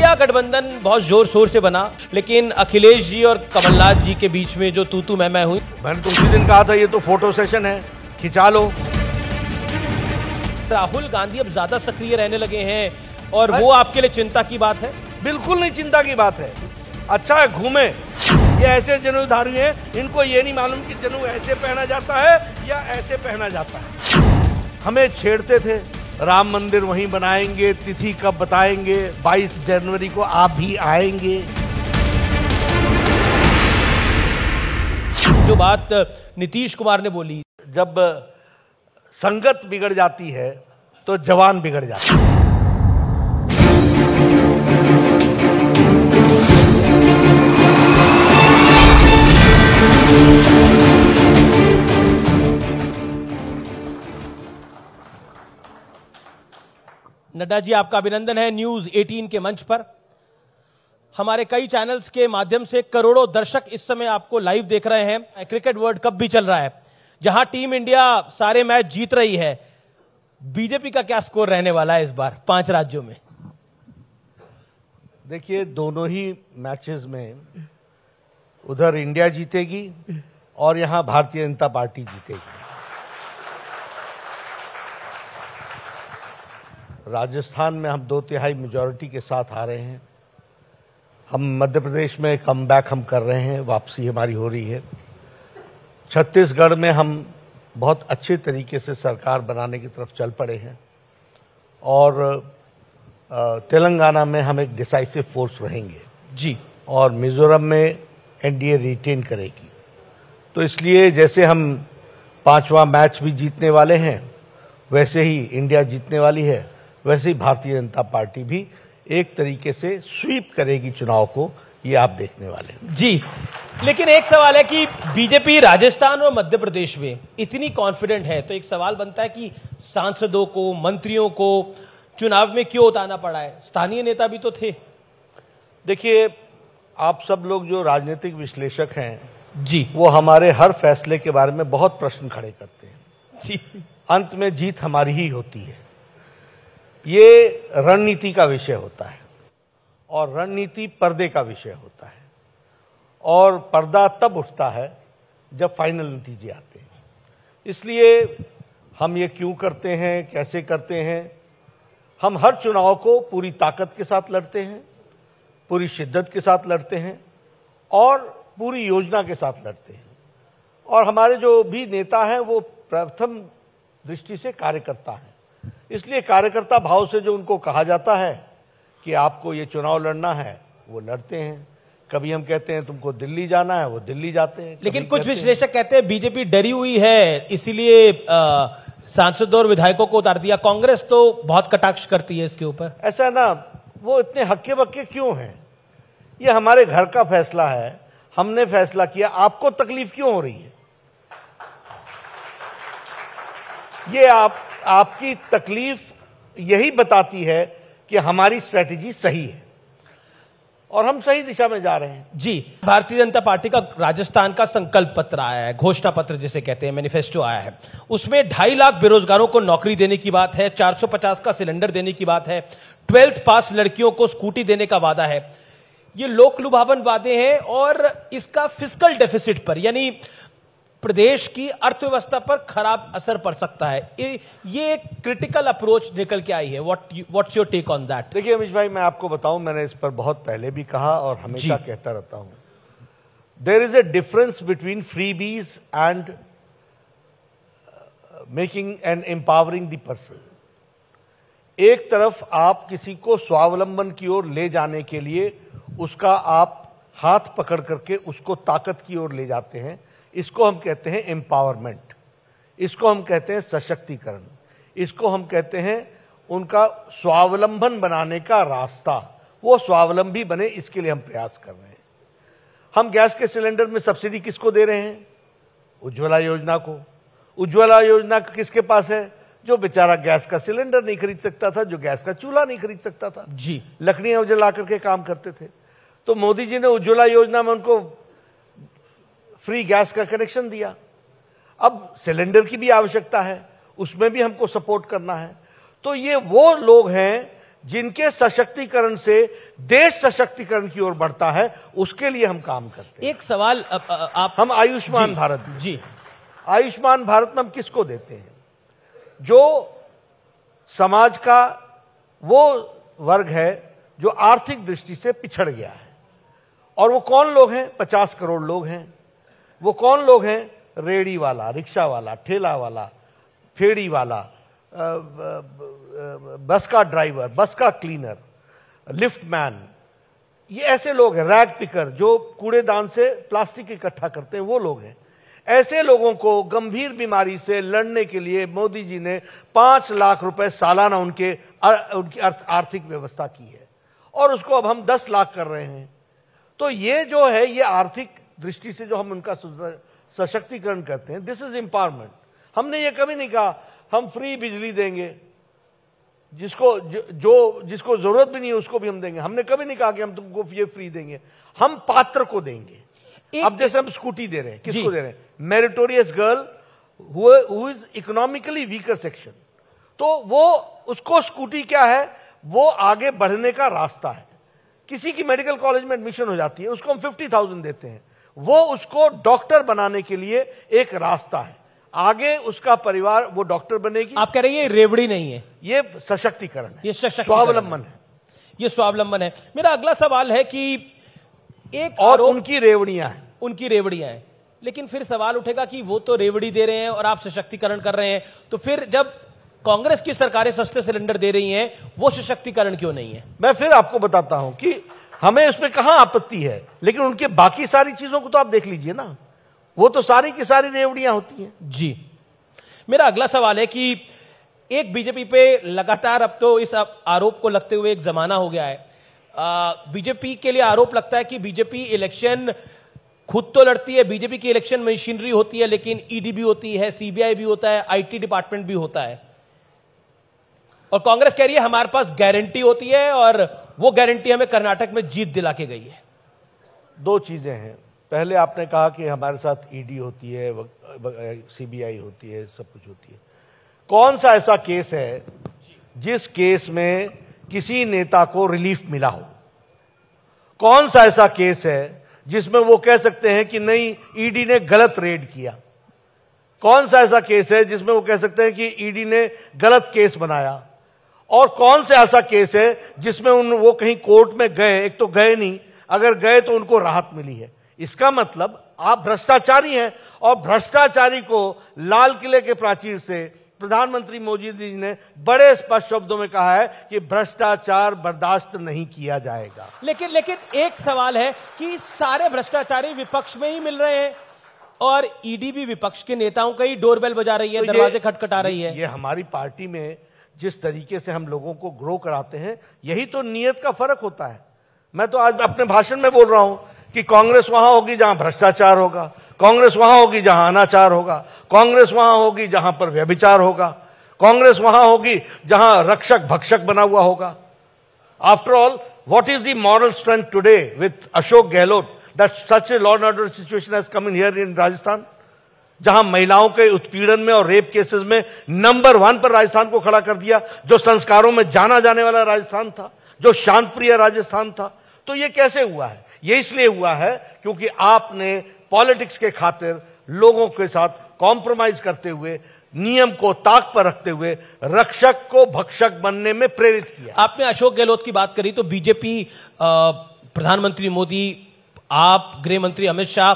India गठबंधन बहुत जोर शोर से बना लेकिन अखिलेश जी और कमलनाथ जी के बीच में जो तू तू मैं मैं हुई मैंने तो उसी दिन कहा था ये तो फोटो सेशन है खिंचा लो राहुल गांधी अब ज्यादा सक्रिय रहने लगे हैं और वो आपके लिए चिंता की बात है बिल्कुल नहीं चिंता की बात है अच्छा है घूमे ये ऐसे जनेऊधारी हैं इनको ये नहीं मालूम कि जनेऊ ऐसे पहना जाता है या ऐसे पहना जाता है हमें छेड़ते थे राम मंदिर वहीं बनाएंगे तिथि कब बताएंगे 22 जनवरी को आप भी आएंगे जो बात नीतीश कुमार ने बोली जब संगत बिगड़ जाती है तो जवान बिगड़ जाता है नड्डा जी आपका अभिनंदन है न्यूज 18 के मंच पर हमारे कई चैनल्स के माध्यम से करोड़ों दर्शक इस समय आपको लाइव देख रहे हैं क्रिकेट वर्ल्ड कप भी चल रहा है जहां टीम इंडिया सारे मैच जीत रही है बीजेपी का क्या स्कोर रहने वाला है इस बार पांच राज्यों में देखिए दोनों ही मैचेस में उधर इंडिया जीतेगी और यहां भारतीय जनता पार्टी जीतेगी राजस्थान में हम दो तिहाई मेजोरिटी के साथ आ रहे हैं हम मध्य प्रदेश में कम बैक हम कर रहे हैं वापसी हमारी हो रही है छत्तीसगढ़ में हम बहुत अच्छे तरीके से सरकार बनाने की तरफ चल पड़े हैं और तेलंगाना में हम एक डिसाइसिव फोर्स रहेंगे जी और मिजोरम में एनडीए रिटेन करेगी तो इसलिए जैसे हम पांचवा मैच भी जीतने वाले हैं वैसे ही इंडिया जीतने वाली है वैसे ही भारतीय जनता पार्टी भी एक तरीके से स्वीप करेगी चुनाव को ये आप देखने वाले हैं जी लेकिन एक सवाल है कि बीजेपी राजस्थान और मध्य प्रदेश में इतनी कॉन्फिडेंट है तो एक सवाल बनता है कि सांसदों को मंत्रियों को चुनाव में क्यों उतारना पड़ा है स्थानीय नेता भी तो थे देखिए आप सब लोग जो राजनीतिक विश्लेषक हैं जी वो हमारे हर फैसले के बारे में बहुत प्रश्न खड़े करते हैं जी अंत में जीत हमारी ही होती है ये रणनीति का विषय होता है और रणनीति पर्दे का विषय होता है और पर्दा तब उठता है जब फाइनल नतीजे आते हैं इसलिए हम ये क्यों करते हैं कैसे करते हैं हम हर चुनाव को पूरी ताकत के साथ लड़ते हैं पूरी शिद्दत के साथ लड़ते हैं और पूरी योजना के साथ लड़ते हैं और हमारे जो भी नेता हैं वो प्रथम दृष्टि से कार्यकर्ता हैं इसलिए कार्यकर्ता भाव से जो उनको कहा जाता है कि आपको ये चुनाव लड़ना है वो लड़ते हैं कभी हम कहते हैं तुमको दिल्ली जाना है वो दिल्ली जाते हैं लेकिन कुछ विश्लेषक कहते हैं बीजेपी डरी हुई है इसीलिए सांसद और विधायकों को उतार दिया कांग्रेस तो बहुत कटाक्ष करती है इसके ऊपर ऐसा ना वो इतने हक्के बक्के क्यों हैं ये हमारे घर का फैसला है हमने फैसला किया आपको तकलीफ क्यों हो रही है ये आप आपकी तकलीफ यही बताती है कि हमारी स्ट्रेटजी सही है और हम सही दिशा में जा रहे हैं जी भारतीय जनता पार्टी का राजस्थान का संकल्प पत्र आया है घोषणा पत्र जिसे कहते हैं मैनिफेस्टो आया है उसमें ढाई लाख बेरोजगारों को नौकरी देने की बात है 450 का सिलेंडर देने की बात है ट्वेल्थ पास लड़कियों को स्कूटी देने का वादा है ये लोक लुभावन वादे हैं और इसका फिजिकल डेफिसिट पर यानी प्रदेश की अर्थव्यवस्था पर खराब असर पड़ सकता है ये एक क्रिटिकल अप्रोच निकल के आई है what what's your take on that देखिए अमित भाई मैं आपको बताऊं मैंने इस पर बहुत पहले भी कहा और हमेशा कहता रहता हूं there is a difference between freebies and making and empowering the person एक तरफ आप किसी को स्वावलंबन की ओर ले जाने के लिए उसका आप हाथ पकड़ करके उसको ताकत की ओर ले जाते हैं इसको हम कहते हैं एम्पावरमेंट इसको हम कहते हैं सशक्तिकरण इसको हम कहते हैं उनका स्वावलंबन बनाने का रास्ता वो स्वावलंबी बने इसके लिए हम प्रयास कर रहे हैं हम गैस के सिलेंडर में सब्सिडी किसको दे रहे हैं उज्ज्वला योजना को उज्ज्वला योजना किसके पास है जो बेचारा गैस का सिलेंडर नहीं खरीद सकता था जो गैस का चूल्हा नहीं खरीद सकता था जी लकड़ियां जला करके काम करते थे तो मोदी जी ने उज्ज्वला योजना में उनको फ्री गैस का कनेक्शन दिया अब सिलेंडर की भी आवश्यकता है उसमें भी हमको सपोर्ट करना है तो ये वो लोग हैं जिनके सशक्तिकरण से देश सशक्तिकरण की ओर बढ़ता है उसके लिए हम काम करते हैं एक सवाल अ, आप हम आयुष्मान भारत जी आयुष्मान भारत में हम किसको देते हैं जो समाज का वो वर्ग है जो आर्थिक दृष्टि से पिछड़ गया है और वो कौन लोग हैं पचास करोड़ लोग हैं वो कौन लोग हैं रेड़ी वाला रिक्शा वाला ठेला वाला फेड़ी वाला बस का ड्राइवर बस का क्लीनर लिफ्ट मैन ये ऐसे लोग हैं रैग पिकर जो कूड़ेदान से प्लास्टिक इकट्ठा करते हैं वो लोग हैं ऐसे लोगों को गंभीर बीमारी से लड़ने के लिए मोदी जी ने पांच लाख रुपए सालाना उनके उनकी आर्थिक व्यवस्था की है और उसको अब हम दस लाख कर रहे हैं तो ये जो है ये आर्थिक दृष्टि से जो हम उनका सशक्तिकरण करते हैं दिस इज इंपावरमेंट हमने ये कभी नहीं कहा हम फ्री बिजली देंगे जिसको जो जिसको जरूरत भी नहीं है उसको भी हम देंगे हमने कभी नहीं कहा कि हम तुमको ये फ्री देंगे हम पात्र को देंगे अब जैसे हम स्कूटी दे रहे हैं किसको दे रहे हैं meritorious girl who is economically weaker section तो वो उसको स्कूटी क्या है वो आगे बढ़ने का रास्ता है किसी की मेडिकल कॉलेज में एडमिशन हो जाती है उसको हम फिफ्टी थाउजेंड देते हैं वो उसको डॉक्टर बनाने के लिए एक रास्ता है आगे उसका परिवार वो डॉक्टर बनेगी आप कह रहे हैं ये रेवड़ी नहीं है ये सशक्तिकरण है ये स्वावलंबन है ये स्वावलंबन है मेरा अगला सवाल है कि एक और उनकी रेवड़ियां हैं उनकी रेवड़ियां हैं लेकिन फिर सवाल उठेगा कि वो तो रेवड़ी दे रहे हैं और आप सशक्तिकरण कर रहे हैं तो फिर जब कांग्रेस की सरकारें सस्ते सिलेंडर दे रही हैं वो सशक्तिकरण क्यों नहीं है मैं फिर आपको बताता हूं कि हमें उसमें कहां आपत्ति है लेकिन उनके बाकी सारी चीजों को तो आप देख लीजिए ना वो तो सारी की सारी रेवड़ियां होती हैं जी मेरा अगला सवाल है कि एक बीजेपी पे लगातार अब तो इस आरोप को लगते हुए एक जमाना हो गया है बीजेपी के लिए आरोप लगता है कि बीजेपी इलेक्शन खुद तो लड़ती है बीजेपी की इलेक्शन मशीनरी होती है लेकिन ईडी भी होती है सीबीआई भी होता है आईटी डिपार्टमेंट भी होता है और कांग्रेस कह रही है हमारे पास गारंटी होती है और वो गारंटी हमें कर्नाटक में जीत दिला के गई है दो चीजें हैं पहले आपने कहा कि हमारे साथ ईडी e होती है सीबीआई होती है सब कुछ होती है कौन सा ऐसा केस है जिस केस में किसी नेता को रिलीफ मिला हो कौन सा ऐसा केस है जिसमें वो कह सकते हैं कि नहीं ईडी e ने गलत रेड किया कौन सा ऐसा केस है जिसमें वो कह सकते हैं कि ईडी e ने गलत केस बनाया और कौन सा ऐसा केस है जिसमें उन वो कहीं कोर्ट में गए एक तो गए नहीं अगर गए तो उनको राहत मिली है इसका मतलब आप भ्रष्टाचारी हैं और भ्रष्टाचारी को लाल किले के प्राचीर से प्रधानमंत्री मोदी जी ने बड़े स्पष्ट शब्दों में कहा है कि भ्रष्टाचार बर्दाश्त नहीं किया जाएगा लेकिन लेकिन एक सवाल है कि सारे भ्रष्टाचारी विपक्ष में ही मिल रहे हैं और ईडी e भी विपक्ष के नेताओं का ही डोरबेल बजा रही है तो दरवाजे खटखटा रही है ये हमारी पार्टी में जिस तरीके से हम लोगों को ग्रो कराते हैं यही तो नियत का फर्क होता है मैं तो आज अपने भाषण में बोल रहा हूं कि कांग्रेस वहां होगी जहां भ्रष्टाचार होगा कांग्रेस वहां होगी जहां अनाचार होगा कांग्रेस वहां होगी जहां पर व्यभिचार होगा कांग्रेस वहां होगी जहां रक्षक भक्षक बना हुआ होगा after all what is the moral strength today with Ashok Gehlot that such a law and order situation has come in here in जहां महिलाओं के उत्पीड़न में और रेप केसेस में नंबर वन पर राजस्थान को खड़ा कर दिया जो संस्कारों में जाना जाने वाला राजस्थान था जो शांतप्रिय राजस्थान था तो ये कैसे हुआ है ये इसलिए हुआ है क्योंकि आपने पॉलिटिक्स के खातिर लोगों के साथ कॉम्प्रोमाइज करते हुए नियम को ताक पर रखते हुए रक्षक को भक्षक बनने में प्रेरित किया आपने अशोक गहलोत की बात करी तो बीजेपी प्रधानमंत्री मोदी आप गृह मंत्री अमित शाह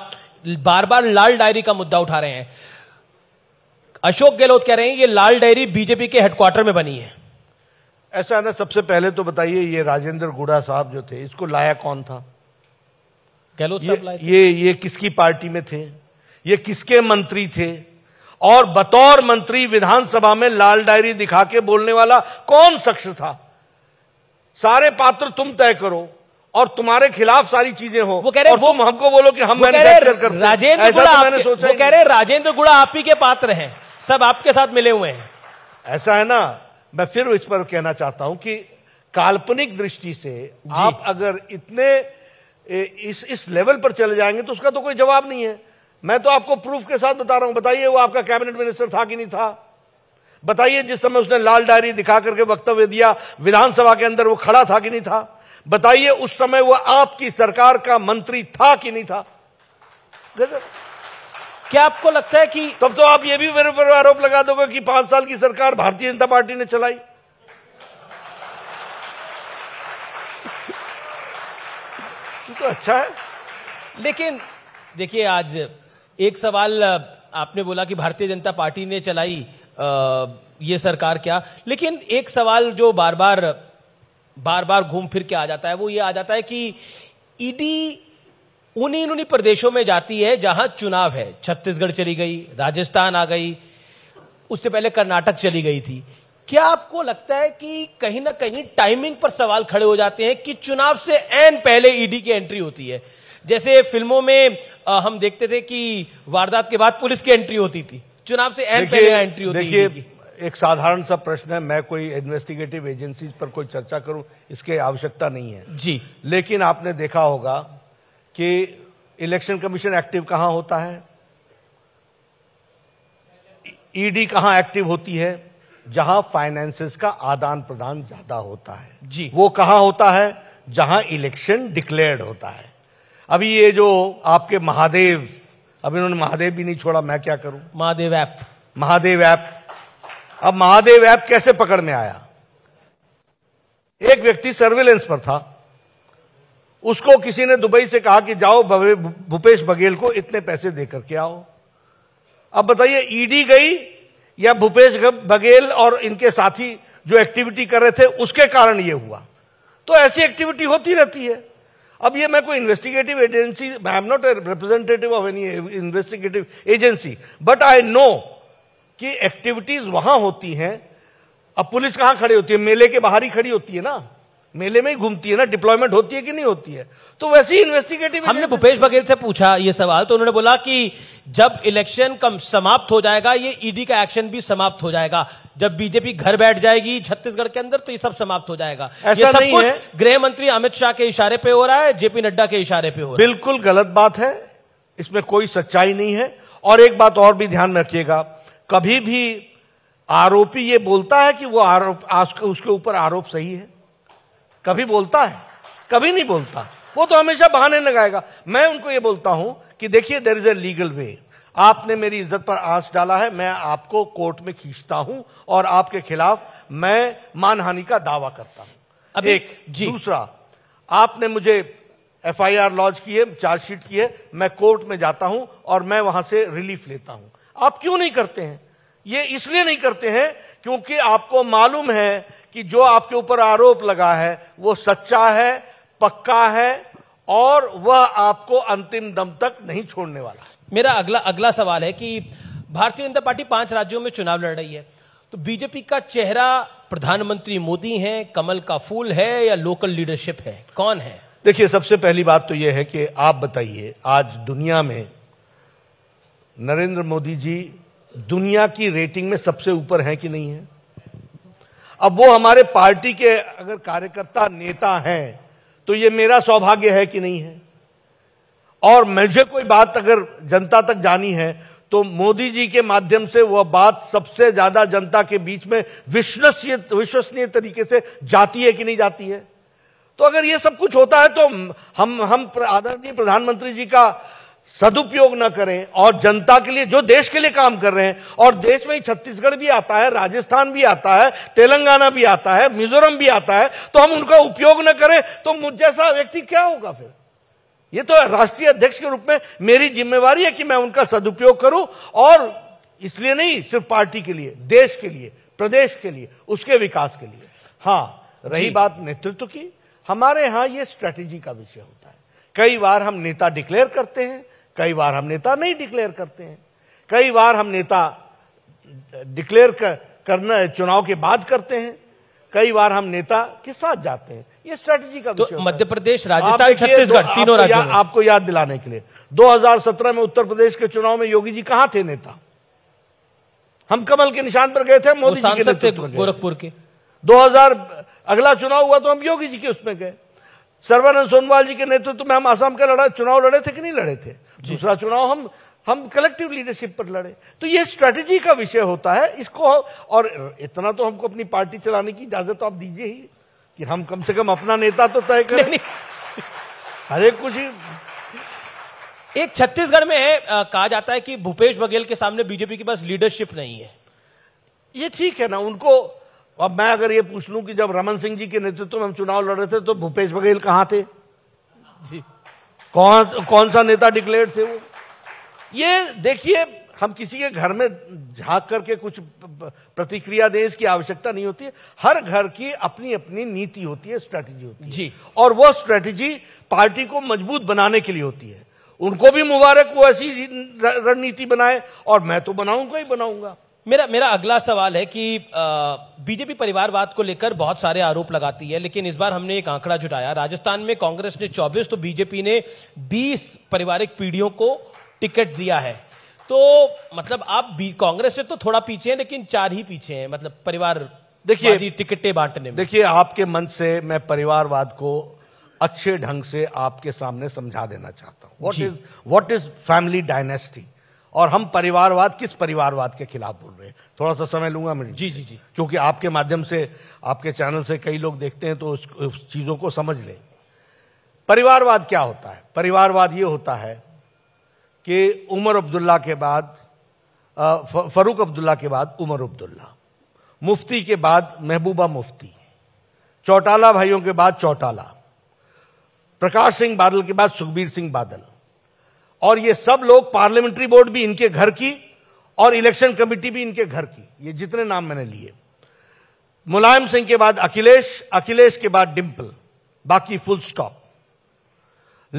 बार बार लाल डायरी का मुद्दा उठा रहे हैं अशोक गहलोत कह रहे हैं ये लाल डायरी बीजेपी के हेडक्वार्टर में बनी है ऐसा ना सबसे पहले तो बताइए ये राजेंद्र गुड़ा साहब जो थे इसको लाया कौन था गहलोत ये, ये ये किसकी पार्टी में थे ये किसके मंत्री थे और बतौर मंत्री विधानसभा में लाल डायरी दिखा के बोलने वाला कौन शख्स था सारे पात्र तुम तय करो और तुम्हारे खिलाफ सारी चीजें हो वो कह रहे और वो, हमको बोलो कि हम राजेंद्र तो गुड़ा मैंने सोचा वो कह रहे राजेंद्र गुड़ा आप ही के पात्र हैं सब आपके साथ मिले हुए हैं ऐसा है ना मैं फिर इस पर कहना चाहता हूं कि काल्पनिक दृष्टि से आप अगर इतने इस इस लेवल पर चले जाएंगे तो उसका तो कोई जवाब नहीं है मैं तो आपको प्रूफ के साथ बता रहा हूं बताइए वो आपका कैबिनेट मिनिस्टर था कि नहीं था बताइए जिस समय उसने लाल डायरी दिखा करके वक्तव्य दिया विधानसभा के अंदर वो खड़ा था कि नहीं था बताइए उस समय वह आपकी सरकार का मंत्री था कि नहीं था गजब क्या आपको लगता है कि तब तो आप ये भी मेरे पर आरोप लगा दोगे कि पांच साल की सरकार भारतीय जनता पार्टी ने चलाई तो अच्छा है लेकिन देखिए आज एक सवाल आपने बोला कि भारतीय जनता पार्टी ने चलाई आ, ये सरकार क्या लेकिन एक सवाल जो बार बार बार बार घूम फिर के आ जाता है वो ये आ जाता है कि ईडी उन्हीं उन्हीं प्रदेशों में जाती है जहां चुनाव है छत्तीसगढ़ चली गई राजस्थान आ गई उससे पहले कर्नाटक चली गई थी क्या आपको लगता है कि कहीं ना कहीं टाइमिंग पर सवाल खड़े हो जाते हैं कि चुनाव से एन पहले ईडी की एंट्री होती है जैसे फिल्मों में आ, हम देखते थे कि वारदात के बाद पुलिस की एंट्री होती थी चुनाव से एन पहले एंट्री होती थी एक साधारण सा प्रश्न है मैं कोई इन्वेस्टिगेटिव एजेंसीज पर कोई चर्चा करूं इसकी आवश्यकता नहीं है जी लेकिन आपने देखा होगा कि इलेक्शन कमीशन एक्टिव कहां होता है ईडी e कहां एक्टिव होती है जहां फाइनेंसेस का आदान प्रदान ज्यादा होता है जी वो कहां होता है जहां इलेक्शन डिक्लेयर्ड होता है अभी ये जो आपके महादेव अभी इन्होंने महादेव भी नहीं छोड़ा मैं क्या करूं महादेव ऐप महादेव ऐप अब महादेव ऐप कैसे पकड़ में आया एक व्यक्ति सर्विलेंस पर था उसको किसी ने दुबई से कहा कि जाओ भूपेश बघेल को इतने पैसे देकर के आओ अब बताइए ईडी e गई या भूपेश बघेल और इनके साथी जो एक्टिविटी कर रहे थे उसके कारण यह हुआ तो ऐसी एक्टिविटी होती रहती है अब ये मैं कोई investigative agency I am not a representative of any investigative agency but I know कि एक्टिविटीज वहां होती हैं अब पुलिस कहां खड़ी होती है मेले के बाहर ही खड़ी होती है ना मेले में ही घूमती है ना डिप्लॉयमेंट होती है कि नहीं होती है तो वैसे ही इन्वेस्टिगेटिव हमने भूपेश बघेल से पूछा ये सवाल तो उन्होंने बोला कि जब इलेक्शन कम समाप्त हो जाएगा ये ईडी e का एक्शन भी समाप्त हो जाएगा जब बीजेपी घर बैठ जाएगी छत्तीसगढ़ के अंदर तो ये सब समाप्त हो जाएगा ऐसा ये सब नहीं है गृह मंत्री अमित शाह के इशारे पे हो रहा है जेपी नड्डा के इशारे पे हो रहा है बिल्कुल गलत बात है इसमें कोई सच्चाई नहीं है और एक बात और भी ध्यान में रखिएगा कभी भी आरोपी ये बोलता है कि वो आरोप उसके ऊपर आरोप सही है कभी बोलता है कभी नहीं बोलता वो तो हमेशा बहाने लगाएगा मैं उनको ये बोलता हूं कि देखिए देर इज ए लीगल वे आपने मेरी इज्जत पर आंस डाला है मैं आपको कोर्ट में खींचता हूं और आपके खिलाफ मैं मानहानि का दावा करता हूं अब एक जी। दूसरा आपने मुझे एफआईआर लॉन्च की है चार्जशीट की है मैं कोर्ट में जाता हूं और मैं वहां से रिलीफ लेता हूं आप क्यों नहीं करते हैं ये इसलिए नहीं करते हैं क्योंकि आपको मालूम है कि जो आपके ऊपर आरोप लगा है वो सच्चा है पक्का है और वह आपको अंतिम दम तक नहीं छोड़ने वाला मेरा अगला अगला सवाल है कि भारतीय जनता पार्टी पांच राज्यों में चुनाव लड़ रही है तो बीजेपी का चेहरा प्रधानमंत्री मोदी हैं कमल का फूल है या लोकल लीडरशिप है कौन है देखिए सबसे पहली बात तो यह है कि आप बताइए आज दुनिया में नरेंद्र मोदी जी दुनिया की रेटिंग में सबसे ऊपर हैं कि नहीं है अब वो हमारे पार्टी के अगर कार्यकर्ता नेता हैं तो ये मेरा सौभाग्य है कि नहीं है और मुझे कोई बात अगर जनता तक जानी है तो मोदी जी के माध्यम से वह बात सबसे ज्यादा जनता के बीच में विश्वसनीय विश्वसनीय तरीके से जाती है कि नहीं जाती है तो अगर यह सब कुछ होता है तो हम हम आदरणीय प्रधानमंत्री जी का सदुपयोग न करें और जनता के लिए जो देश के लिए काम कर रहे हैं और देश में ही छत्तीसगढ़ भी आता है राजस्थान भी आता है तेलंगाना भी आता है मिजोरम भी आता है तो हम उनका उपयोग न करें तो मुझ जैसा व्यक्ति क्या होगा फिर ये तो राष्ट्रीय अध्यक्ष के रूप में मेरी जिम्मेवारी है कि मैं उनका सदुपयोग करूं और इसलिए नहीं सिर्फ पार्टी के लिए देश के लिए प्रदेश के लिए उसके विकास के लिए हाँ रही बात नेतृत्व की हमारे यहां ये स्ट्रेटेजी का विषय होता है कई बार हम नेता डिक्लेयर करते हैं कई बार हम नेता नहीं डिक्लेयर करते हैं कई बार हम नेता डिक्लेयर कर, करना चुनाव के बाद करते हैं कई बार हम नेता के साथ जाते हैं ये स्ट्रेटजी का तो मध्य प्रदेश राजस्थान छत्तीसगढ़ तीनों राज्यों या, आपको याद दिलाने के लिए 2017 में उत्तर प्रदेश के चुनाव में योगी जी कहां थे नेता हम कमल के निशान पर गए थे मोदी जी के गोरखपुर के 2000 अगला चुनाव हुआ तो हम योगी जी के उसमें गए सर्वानंद सोनवाल जी के नेतृत्व में हम आसाम का लड़ा चुनाव लड़े थे कि नहीं लड़े थे दूसरा चुनाव हम हम कलेक्टिव लीडरशिप पर लड़े तो ये स्ट्रेटजी का विषय होता है इसको और इतना तो हमको अपनी पार्टी चलाने की इजाजत तो आप दीजिए ही कि हम कम से कम अपना नेता तो तय करें नहीं, अरे कुछ ही एक छत्तीसगढ़ में कहा जाता है कि भूपेश बघेल के सामने बीजेपी के पास लीडरशिप नहीं है ये ठीक है ना उनको अब मैं अगर ये पूछ लू कि जब रमन सिंह जी के नेतृत्व में हम चुनाव लड़ रहे थे तो भूपेश बघेल कहां थे जी कौन कौन सा नेता डिक्लेयर थे वो ये देखिए हम किसी के घर में झांक करके कुछ प्रतिक्रिया दें इसकी आवश्यकता नहीं होती हर घर की अपनी अपनी नीति होती है स्ट्रेटजी होती है जी और वो स्ट्रेटजी पार्टी को मजबूत बनाने के लिए होती है उनको भी मुबारक वो ऐसी रणनीति बनाए और मैं तो बनाऊंगा ही बनाऊंगा मेरा मेरा अगला सवाल है कि बीजेपी परिवारवाद को लेकर बहुत सारे आरोप लगाती है लेकिन इस बार हमने एक आंकड़ा जुटाया राजस्थान में कांग्रेस ने 24 तो बीजेपी ने 20 पारिवारिक पीढ़ियों को टिकट दिया है तो मतलब आप कांग्रेस से तो थोड़ा पीछे हैं लेकिन चार ही पीछे हैं मतलब परिवार देखिए टिकटें बांटने में देखिए आपके मन से मैं परिवारवाद को अच्छे ढंग से आपके सामने समझा देना चाहता हूँ what is what is family dynasty और हम परिवारवाद किस परिवारवाद के खिलाफ बोल रहे हैं थोड़ा सा समय लूंगा मैं जी जी जी क्योंकि आपके माध्यम से आपके चैनल से कई लोग देखते हैं तो उस, उस चीज़ों को समझ लें परिवारवाद क्या होता है परिवारवाद ये होता है कि उमर अब्दुल्ला के बाद फरूक अब्दुल्ला के बाद उमर अब्दुल्ला मुफ्ती के बाद महबूबा मुफ्ती चौटाला भाइयों के बाद चौटाला प्रकाश सिंह बादल के बाद सुखबीर सिंह बादल और ये सब लोग पार्लियामेंट्री बोर्ड भी इनके घर की और इलेक्शन कमेटी भी इनके घर की ये जितने नाम मैंने लिए मुलायम सिंह के बाद अखिलेश अखिलेश के बाद डिम्पल बाकी फुल स्टॉप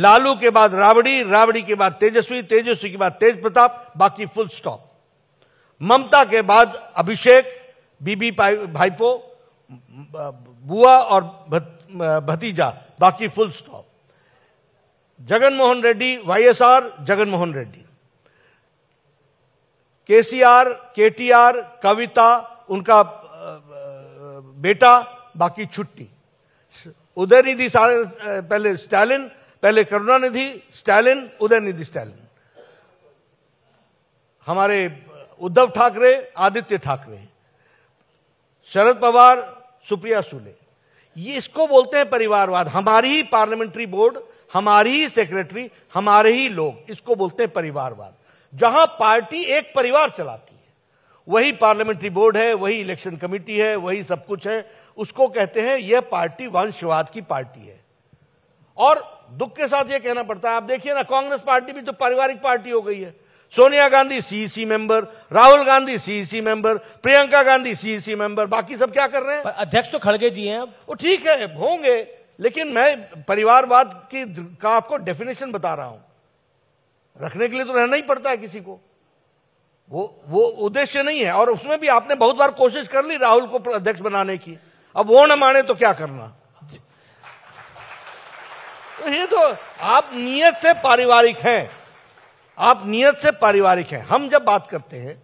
लालू के बाद राबड़ी राबड़ी के बाद तेजस्वी तेजस्वी के बाद तेज प्रताप बाकी फुल स्टॉप ममता के बाद अभिषेक बीबी भाईपो बुआ और भतीजा बाकी full stop Jaganmohan Reddy YSR Jaganmohan Reddy KCR KTR Kavitha उनका बेटा बाकी छुट्टी उदयनिधि पहले स्टालिन पहले करुणानिधि स्टालिन उदयनिधि स्टालिन हमारे उद्धव ठाकरे आदित्य ठाकरे शरद पवार सुप्रिया सुले ये इसको बोलते हैं परिवारवाद हमारी ही पार्लियामेंट्री बोर्ड हमारी ही सेक्रेटरी हमारे ही लोग इसको बोलते हैं परिवारवाद जहां पार्टी एक परिवार चलाती है वही पार्लियामेंट्री बोर्ड है वही इलेक्शन कमेटी है वही सब कुछ है उसको कहते हैं यह पार्टी वंशवाद की पार्टी है और दुख के साथ यह कहना पड़ता है आप देखिए ना कांग्रेस पार्टी भी तो पारिवारिक पार्टी हो गई है Sonia Gandhi CEC member e Rahul Gandhi CEC member e Priyanka Gandhi CEC member e बाकी सब क्या कर रहे हैं अध्यक्ष तो खड़गे जी हैं अब वो ठीक है होंगे लेकिन मैं परिवारवाद की का आपको डेफिनेशन बता रहा हूं रखने के लिए तो रहना ही पड़ता है किसी को वो वो उद्देश्य नहीं है और उसमें भी आपने बहुत बार कोशिश कर ली राहुल को अध्यक्ष बनाने की अब वो न माने तो क्या करना तो ये तो आप नियत से पारिवारिक हैं आप नियत से पारिवारिक हैं हम जब बात करते हैं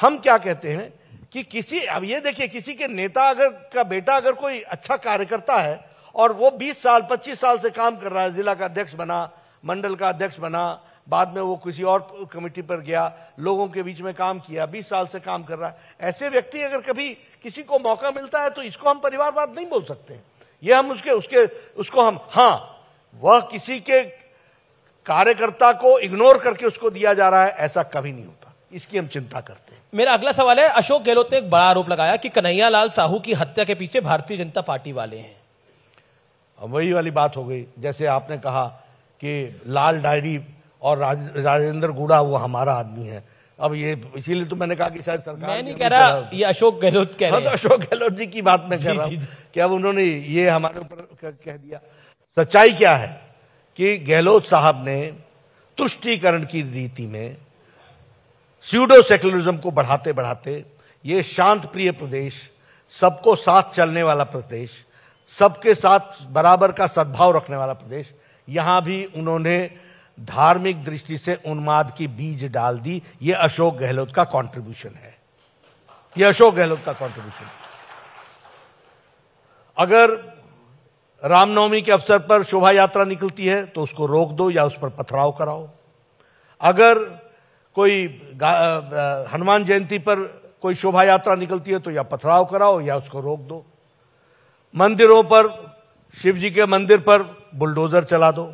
हम क्या कहते हैं कि किसी अब ये देखिए किसी के नेता अगर का बेटा अगर कोई अच्छा कार्यकर्ता है और वो 20 साल 25 साल से काम कर रहा है जिला का अध्यक्ष बना मंडल का अध्यक्ष बना बाद में वो किसी और कमेटी पर गया लोगों के बीच में काम किया 20 साल से काम कर रहा है ऐसे व्यक्ति अगर कभी किसी को मौका मिलता है तो इसको हम परिवारवाद नहीं बोल सकते ये हम उसके उसके उसको हम हाँ वह किसी के कार्यकर्ता को इग्नोर करके उसको दिया जा रहा है ऐसा कभी नहीं होता इसकी हम चिंता करते हैं मेरा अगला सवाल है अशोक गहलोत ने एक बड़ा आरोप लगाया कि कन्हैया लाल साहू की हत्या के पीछे भारतीय जनता पार्टी वाले हैं वही वाली बात हो गई जैसे आपने कहा कि लाल डायरी और राजेंद्र गुड़ा वो हमारा आदमी है अब ये इसीलिए तो मैंने कहा कि शायद सरकार मैं नहीं कह रहा ये अशोक गहलोत कह रहे हाँ, तो हैं अशोक गहलोत जी की बात में कह रहा हूँ कि अब उन्होंने ये हमारे ऊपर कह दिया सच्चाई क्या है कि गहलोत साहब ने तुष्टिकरण की रीति में स्यूडो सेक्युलरिज्म को बढ़ाते बढ़ाते ये शांत प्रिय प्रदेश सबको साथ चलने वाला प्रदेश सबके साथ बराबर का सद्भाव रखने वाला प्रदेश यहां भी उन्होंने धार्मिक दृष्टि से उन्माद की बीज डाल दी ये अशोक गहलोत का कंट्रीब्यूशन है ये अशोक गहलोत का कंट्रीब्यूशन अगर रामनवमी के अवसर पर शोभा यात्रा निकलती है तो उसको रोक दो या उस पर पथराव कराओ अगर कोई हनुमान जयंती पर कोई शोभा यात्रा निकलती है तो या पथराव कराओ या उसको रोक दो मंदिरों पर शिव जी के मंदिर पर बुलडोजर चला दो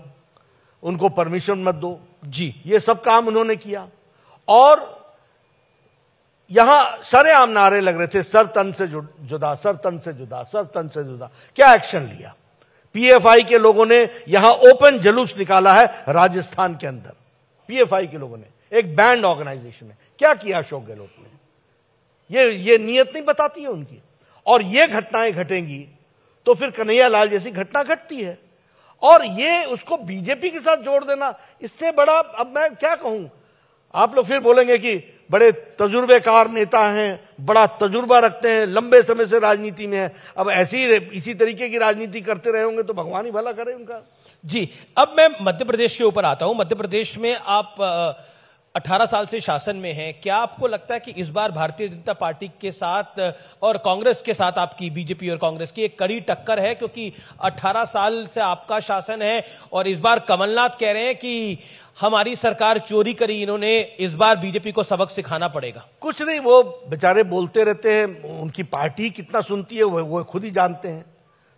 उनको परमिशन मत दो जी ये सब काम उन्होंने किया और यहां सरेआम नारे लग रहे थे सर तन से जुदा सर तन से जुदा सर तन से जुदा क्या एक्शन लिया पीएफआई के लोगों ने यहां ओपन जुलूस निकाला है राजस्थान के अंदर पीएफआई के लोगों ने एक बैंड ऑर्गेनाइजेशन है क्या किया अशोक गहलोत ने ये ये नीयत नहीं बताती है उनकी और ये घटनाएं घटेंगी तो फिर कन्हैया लाल जैसी घटना घटती है और ये उसको बीजेपी के साथ जोड़ देना इससे बड़ा अब मैं क्या कहूं आप लोग फिर बोलेंगे कि बड़े तजुर्बेकार नेता हैं बड़ा तजुर्बा रखते हैं लंबे समय से राजनीति में है अब ऐसी इसी तरीके की राजनीति करते रहे होंगे तो भगवान ही भला करे उनका जी अब मैं मध्य प्रदेश के ऊपर आता हूं मध्य प्रदेश में आप आ, 18 साल से शासन में हैं क्या आपको लगता है कि इस बार भारतीय जनता पार्टी के साथ और कांग्रेस के साथ आपकी बीजेपी और कांग्रेस की एक कड़ी टक्कर है क्योंकि 18 साल से आपका शासन है और इस बार कमलनाथ कह रहे हैं कि हमारी सरकार चोरी करी इन्होंने इस बार बीजेपी को सबक सिखाना पड़ेगा कुछ नहीं वो बेचारे बोलते रहते हैं उनकी पार्टी कितना सुनती है वो खुद ही जानते हैं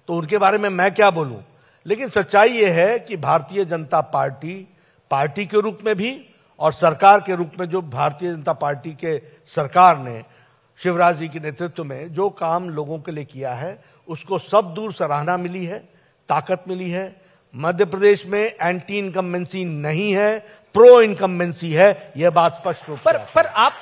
तो उनके बारे में मैं क्या बोलूं लेकिन सच्चाई ये है कि भारतीय जनता पार्टी पार्टी के रूप में भी और सरकार के रूप में जो भारतीय जनता पार्टी के सरकार ने शिवराज जी के नेतृत्व में जो काम लोगों के लिए किया है उसको सब दूर सराहना मिली है ताकत मिली है मध्य प्रदेश में एंटी इनकम्बेंसी नहीं है प्रो इनकम्बेंसी है यह बात स्पष्ट रूप पर पर आप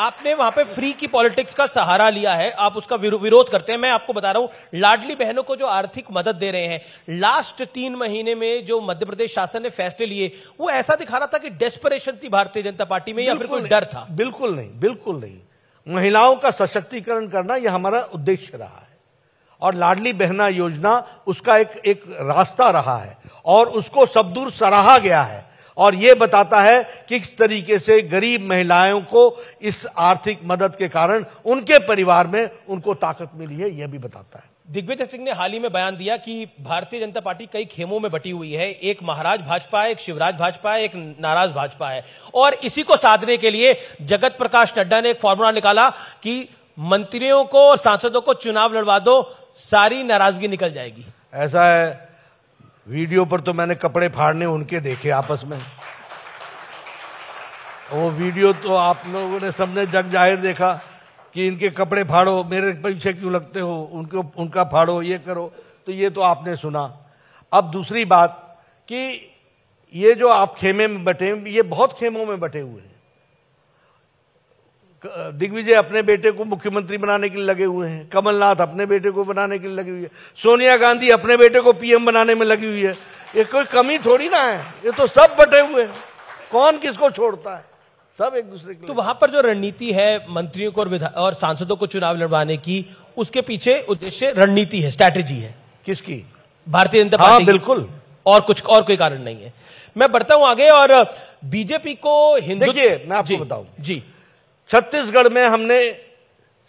आपने वहां पे फ्री की पॉलिटिक्स का सहारा लिया है आप उसका विरोध करते हैं मैं आपको बता रहा हूं लाडली बहनों को जो आर्थिक मदद दे रहे हैं लास्ट तीन महीने में जो मध्य प्रदेश शासन ने फैसले लिए वो ऐसा दिखा रहा था कि डेस्परेशन थी भारतीय जनता पार्टी में या फिर कोई डर था बिल्कुल नहीं बिल्कुल नहीं महिलाओं का सशक्तिकरण करना यह हमारा उद्देश्य रहा है और लाडली बहना योजना उसका एक एक रास्ता रहा है और उसको सब दूर सराहा गया है और ये बताता है कि किस तरीके से गरीब महिलाओं को इस आर्थिक मदद के कारण उनके परिवार में उनको ताकत मिली है यह भी बताता है दिग्विजय सिंह ने हाल ही में बयान दिया कि भारतीय जनता पार्टी कई खेमों में बटी हुई है एक महाराज भाजपा है एक शिवराज भाजपा है एक नाराज भाजपा है और इसी को साधने के लिए जगत प्रकाश नड्डा ने एक फॉर्मूला निकाला कि मंत्रियों को और सांसदों को चुनाव लड़वा दो सारी नाराजगी निकल जाएगी ऐसा है वीडियो पर तो मैंने कपड़े फाड़ने उनके देखे आपस में वो वीडियो तो आप लोगों ने सबने जग जाहिर देखा कि इनके कपड़े फाड़ो मेरे पीछे क्यों लगते हो उनको उनका फाड़ो ये करो तो ये तो आपने सुना अब दूसरी बात कि ये जो आप खेमे में बटे ये बहुत खेमों में बटे हुए हैं दिग्विजय अपने बेटे को मुख्यमंत्री बनाने के लिए लगे हुए हैं कमलनाथ अपने बेटे को बनाने के लिए लगी हुई है सोनिया गांधी अपने बेटे को पीएम बनाने में लगी हुई है ये कोई कमी थोड़ी ना है ये तो सब बटे हुए हैं कौन किसको छोड़ता है सब एक दूसरे के तो वहां पर जो रणनीति है मंत्रियों को और, और सांसदों को चुनाव लड़वाने की उसके पीछे उद्देश्य रणनीति है स्ट्रैटेजी है किसकी भारतीय जनता हाँ, पार्टी बिल्कुल और कुछ और कोई कारण नहीं है मैं बढ़ता हूं आगे और बीजेपी को हिंदू मैं आपको बताऊं जी छत्तीसगढ़ में हमने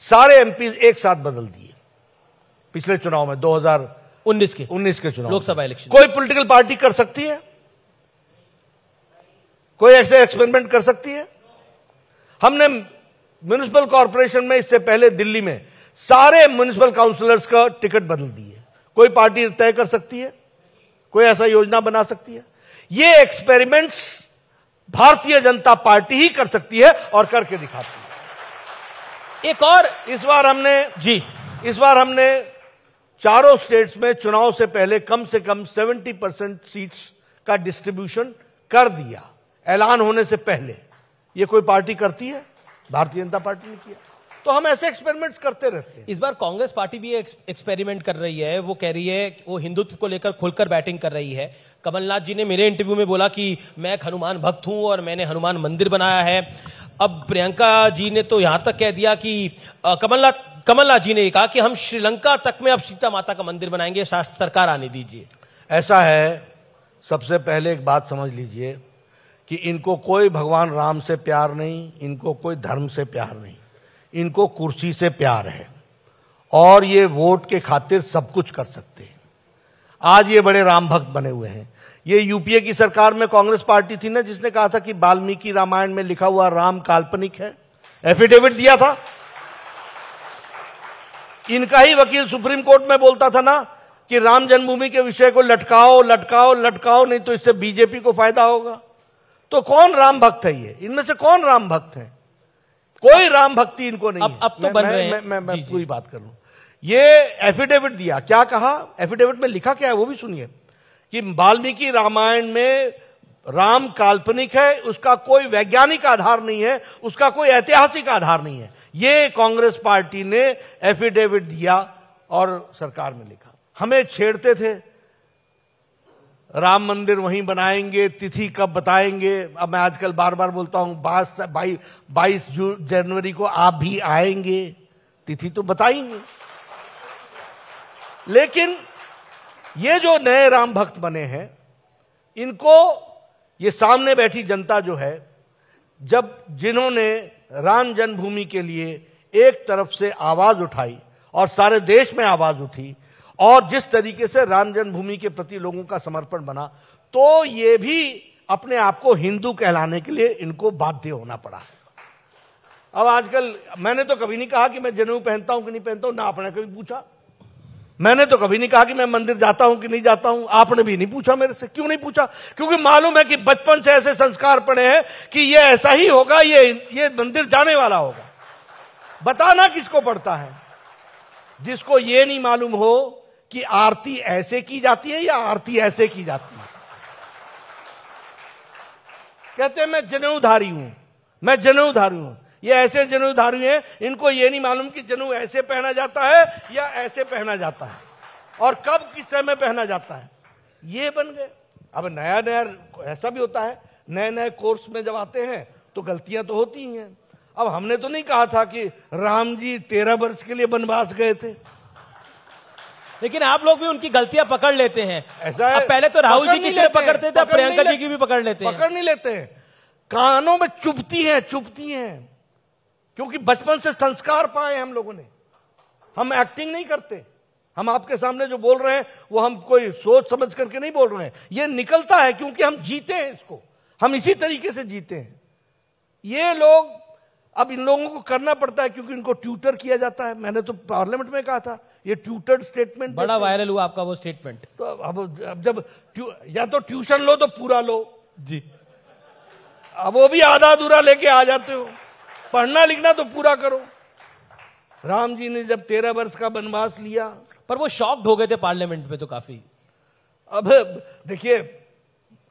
सारे एमपी एक साथ बदल दिए पिछले चुनाव में 2019 के 19 के चुनाव लोकसभा इलेक्शन कोई पॉलिटिकल पार्टी कर सकती है कोई ऐसे एक्सपेरिमेंट कर सकती है हमने म्यूनिसिपल कॉरपोरेशन में इससे पहले दिल्ली में सारे म्यूनिसिपल काउंसिलर्स का टिकट बदल दिए कोई पार्टी तय कर सकती है कोई ऐसा योजना बना सकती है ये एक्सपेरिमेंट्स भारतीय जनता पार्टी ही कर सकती है और करके दिखाती है एक और इस बार हमने जी इस बार हमने चारों स्टेट्स में चुनाव से पहले कम से कम 70 परसेंट सीट्स का डिस्ट्रीब्यूशन कर दिया ऐलान होने से पहले ये कोई पार्टी करती है भारतीय जनता पार्टी ने किया तो हम ऐसे एक्सपेरिमेंट्स करते रहते हैं इस बार कांग्रेस पार्टी भी एक्सपेरिमेंट कर रही है वो कह रही है वो हिंदुत्व को लेकर खुलकर बैटिंग कर रही है कमलनाथ जी ने मेरे इंटरव्यू में बोला कि मैं एक हनुमान भक्त हूँ और मैंने हनुमान मंदिर बनाया है अब प्रियंका जी ने तो यहां तक कह दिया कि कमलनाथ कमलनाथ जी ने कहा कि हम श्रीलंका तक में अब सीता माता का मंदिर बनाएंगे सरकार आने दीजिए ऐसा है सबसे पहले एक बात समझ लीजिए कि इनको कोई भगवान राम से प्यार नहीं इनको कोई धर्म से प्यार नहीं इनको कुर्सी से प्यार है और ये वोट के खातिर सब कुछ कर सकते हैं आज ये बड़े राम भक्त बने हुए हैं ये यूपीए की सरकार में कांग्रेस पार्टी थी ना जिसने कहा था कि वाल्मीकि रामायण में लिखा हुआ राम काल्पनिक है एफिडेविट दिया था इनका ही वकील सुप्रीम कोर्ट में बोलता था ना कि राम जन्मभूमि के विषय को लटकाओ लटकाओ लटकाओ नहीं तो इससे बीजेपी को फायदा होगा तो कौन राम भक्त है ये इनमें से कौन राम भक्त है कोई राम भक्ति इनको नहीं अब, है। अब तो मैं, बन मैं, रहे मैं, मैं, मैं, जी, मैं पूरी बात कर लू ये एफिडेविट दिया क्या कहा एफिडेविट में लिखा क्या है वो भी सुनिए कि वाल्मीकि रामायण में राम काल्पनिक है उसका कोई वैज्ञानिक आधार नहीं है उसका कोई ऐतिहासिक आधार नहीं है ये कांग्रेस पार्टी ने एफिडेविट दिया और सरकार में लिखा हमें छेड़ते थे राम मंदिर वहीं बनाएंगे तिथि कब बताएंगे अब मैं आजकल बार बार बोलता हूं बाईस बाई, बाईस जनवरी को आप भी आएंगे तिथि तो बताएंगे लेकिन ये जो नए राम भक्त बने हैं इनको ये सामने बैठी जनता जो है जब जिन्होंने राम जन्मभूमि के लिए एक तरफ से आवाज उठाई और सारे देश में आवाज उठी और जिस तरीके से राम जन्मभूमि के प्रति लोगों का समर्पण बना तो ये भी अपने आप को हिंदू कहलाने के लिए इनको बाध्य होना पड़ा अब आजकल मैंने तो कभी नहीं कहा कि मैं जनेऊ पहनता हूं कि नहीं पहनता हूं ना आपने कभी पूछा मैंने तो कभी नहीं कहा कि मैं मंदिर जाता हूं कि नहीं जाता हूं आपने भी नहीं पूछा मेरे से क्यों नहीं पूछा क्योंकि मालूम है कि बचपन से ऐसे संस्कार पड़े हैं कि ये ऐसा ही होगा ये ये मंदिर जाने वाला होगा बताना किसको पड़ता है जिसको ये नहीं मालूम हो कि आरती ऐसे की जाती है या आरती ऐसे की जाती है कहते हैं मैं जनेऊधारी हूं मैं जनेऊधारी हूं ये ऐसे जनेऊधारी हैं इनको ये नहीं मालूम कि जनेऊ ऐसे पहना जाता है या ऐसे पहना जाता है और कब किस समय पहना जाता है ये बन गए अब नया नया ऐसा भी होता है नए नए कोर्स में जब आते हैं तो गलतियां तो होती ही हैं अब हमने तो नहीं कहा था कि राम जी तेरह वर्ष के लिए वनवास गए थे लेकिन आप लोग भी उनकी गलतियां पकड़ लेते हैं ऐसा है, पहले तो राहुल जी की पकड़ते थे प्रियंका जी की भी पकड़ लेते हैं पकड़ नहीं लेते हैं कानों में चुपती हैं चुपती हैं क्योंकि बचपन से संस्कार पाए हम लोगों ने हम एक्टिंग नहीं करते हम आपके सामने जो बोल रहे हैं वो हम कोई सोच समझ करके नहीं बोल रहे हैं ये निकलता है क्योंकि हम जीते हैं इसको हम इसी तरीके से जीते हैं ये लोग अब इन लोगों को करना पड़ता है क्योंकि इनको ट्यूटर किया जाता है मैंने तो पार्लियामेंट में कहा था ये ट्यूटर स्टेटमेंट बड़ा वायरल हुआ आपका वो स्टेटमेंट तो अब अब जब या तो ट्यूशन लो तो पूरा लो जी अब वो भी आधा अधूरा लेके आ जाते हो पढ़ना लिखना तो पूरा करो राम जी ने जब तेरह वर्ष का वनवास लिया पर वो शॉक्ड हो गए थे पार्लियामेंट में तो काफी अब देखिए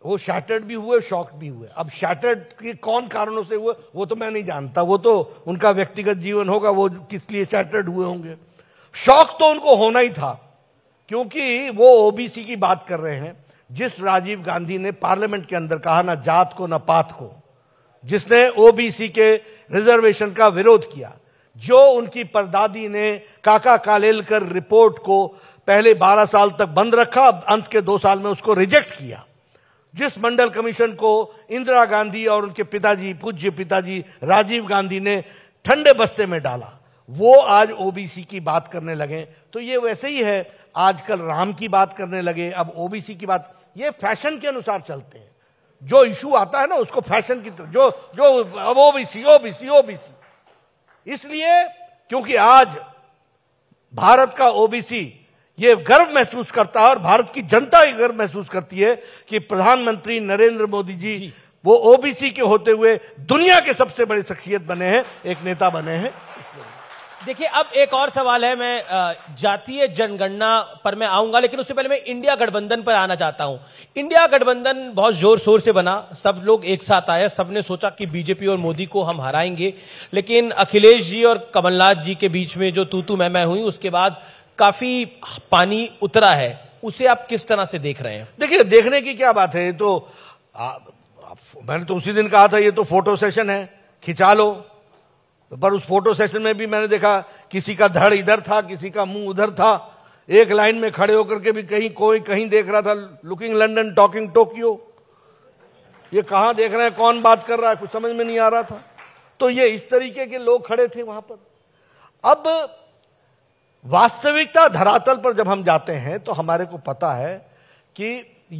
वो शैटर्ड भी हुए शॉक्ड भी हुए अब शैटर्ड के कौन कारणों से हुए वो तो मैं नहीं जानता वो तो उनका व्यक्तिगत जीवन होगा वो किस लिए शैटर्ड हुए होंगे शौक तो उनको होना ही था क्योंकि वो ओबीसी की बात कर रहे हैं जिस राजीव गांधी ने पार्लियामेंट के अंदर कहा ना जात को ना पात को जिसने ओबीसी के रिजर्वेशन का विरोध किया जो उनकी परदादी ने काका कालेलकर रिपोर्ट को पहले 12 साल तक बंद रखा अंत के दो साल में उसको रिजेक्ट किया जिस मंडल कमीशन को इंदिरा गांधी और उनके पिताजी पूज्य पिताजी राजीव गांधी ने ठंडे बस्ते में डाला वो आज ओबीसी की बात करने लगे तो ये वैसे ही है आजकल राम की बात करने लगे अब ओबीसी की बात ये फैशन के अनुसार चलते हैं जो इशू आता है ना उसको फैशन की तरफ जो जो अब ओबीसी ओबीसी ओबीसी इसलिए क्योंकि आज भारत का ओबीसी ये गर्व महसूस करता है और भारत की जनता ये गर्व महसूस करती है कि प्रधानमंत्री नरेंद्र मोदी जी, जी। वो ओबीसी के होते हुए दुनिया के सबसे बड़े शख्सियत बने हैं एक नेता बने हैं देखिए अब एक और सवाल है मैं जातीय जनगणना पर मैं आऊंगा लेकिन उससे पहले मैं इंडिया गठबंधन पर आना चाहता हूं इंडिया गठबंधन बहुत जोर शोर से बना सब लोग एक साथ आए सबने सोचा कि बीजेपी और मोदी को हम हराएंगे लेकिन अखिलेश जी और कमलनाथ जी के बीच में जो तू तू मैं मैं हुई उसके बाद काफी पानी उतरा है उसे आप किस तरह से देख रहे हैं देखिए देखने की क्या बात है तो आ, मैंने तो उसी दिन कहा था ये तो फोटो सेशन है खिंचा लो पर उस फोटो सेशन में भी मैंने देखा किसी का धड़ इधर था किसी का मुंह उधर था एक लाइन में खड़े होकर के भी कहीं कोई कहीं देख रहा था लुकिंग लंडन टॉकिंग टोक्यो ये कहा देख रहे हैं कौन बात कर रहा है कुछ समझ में नहीं आ रहा था तो ये इस तरीके के लोग खड़े थे वहां पर अब वास्तविकता धरातल पर जब हम जाते हैं तो हमारे को पता है कि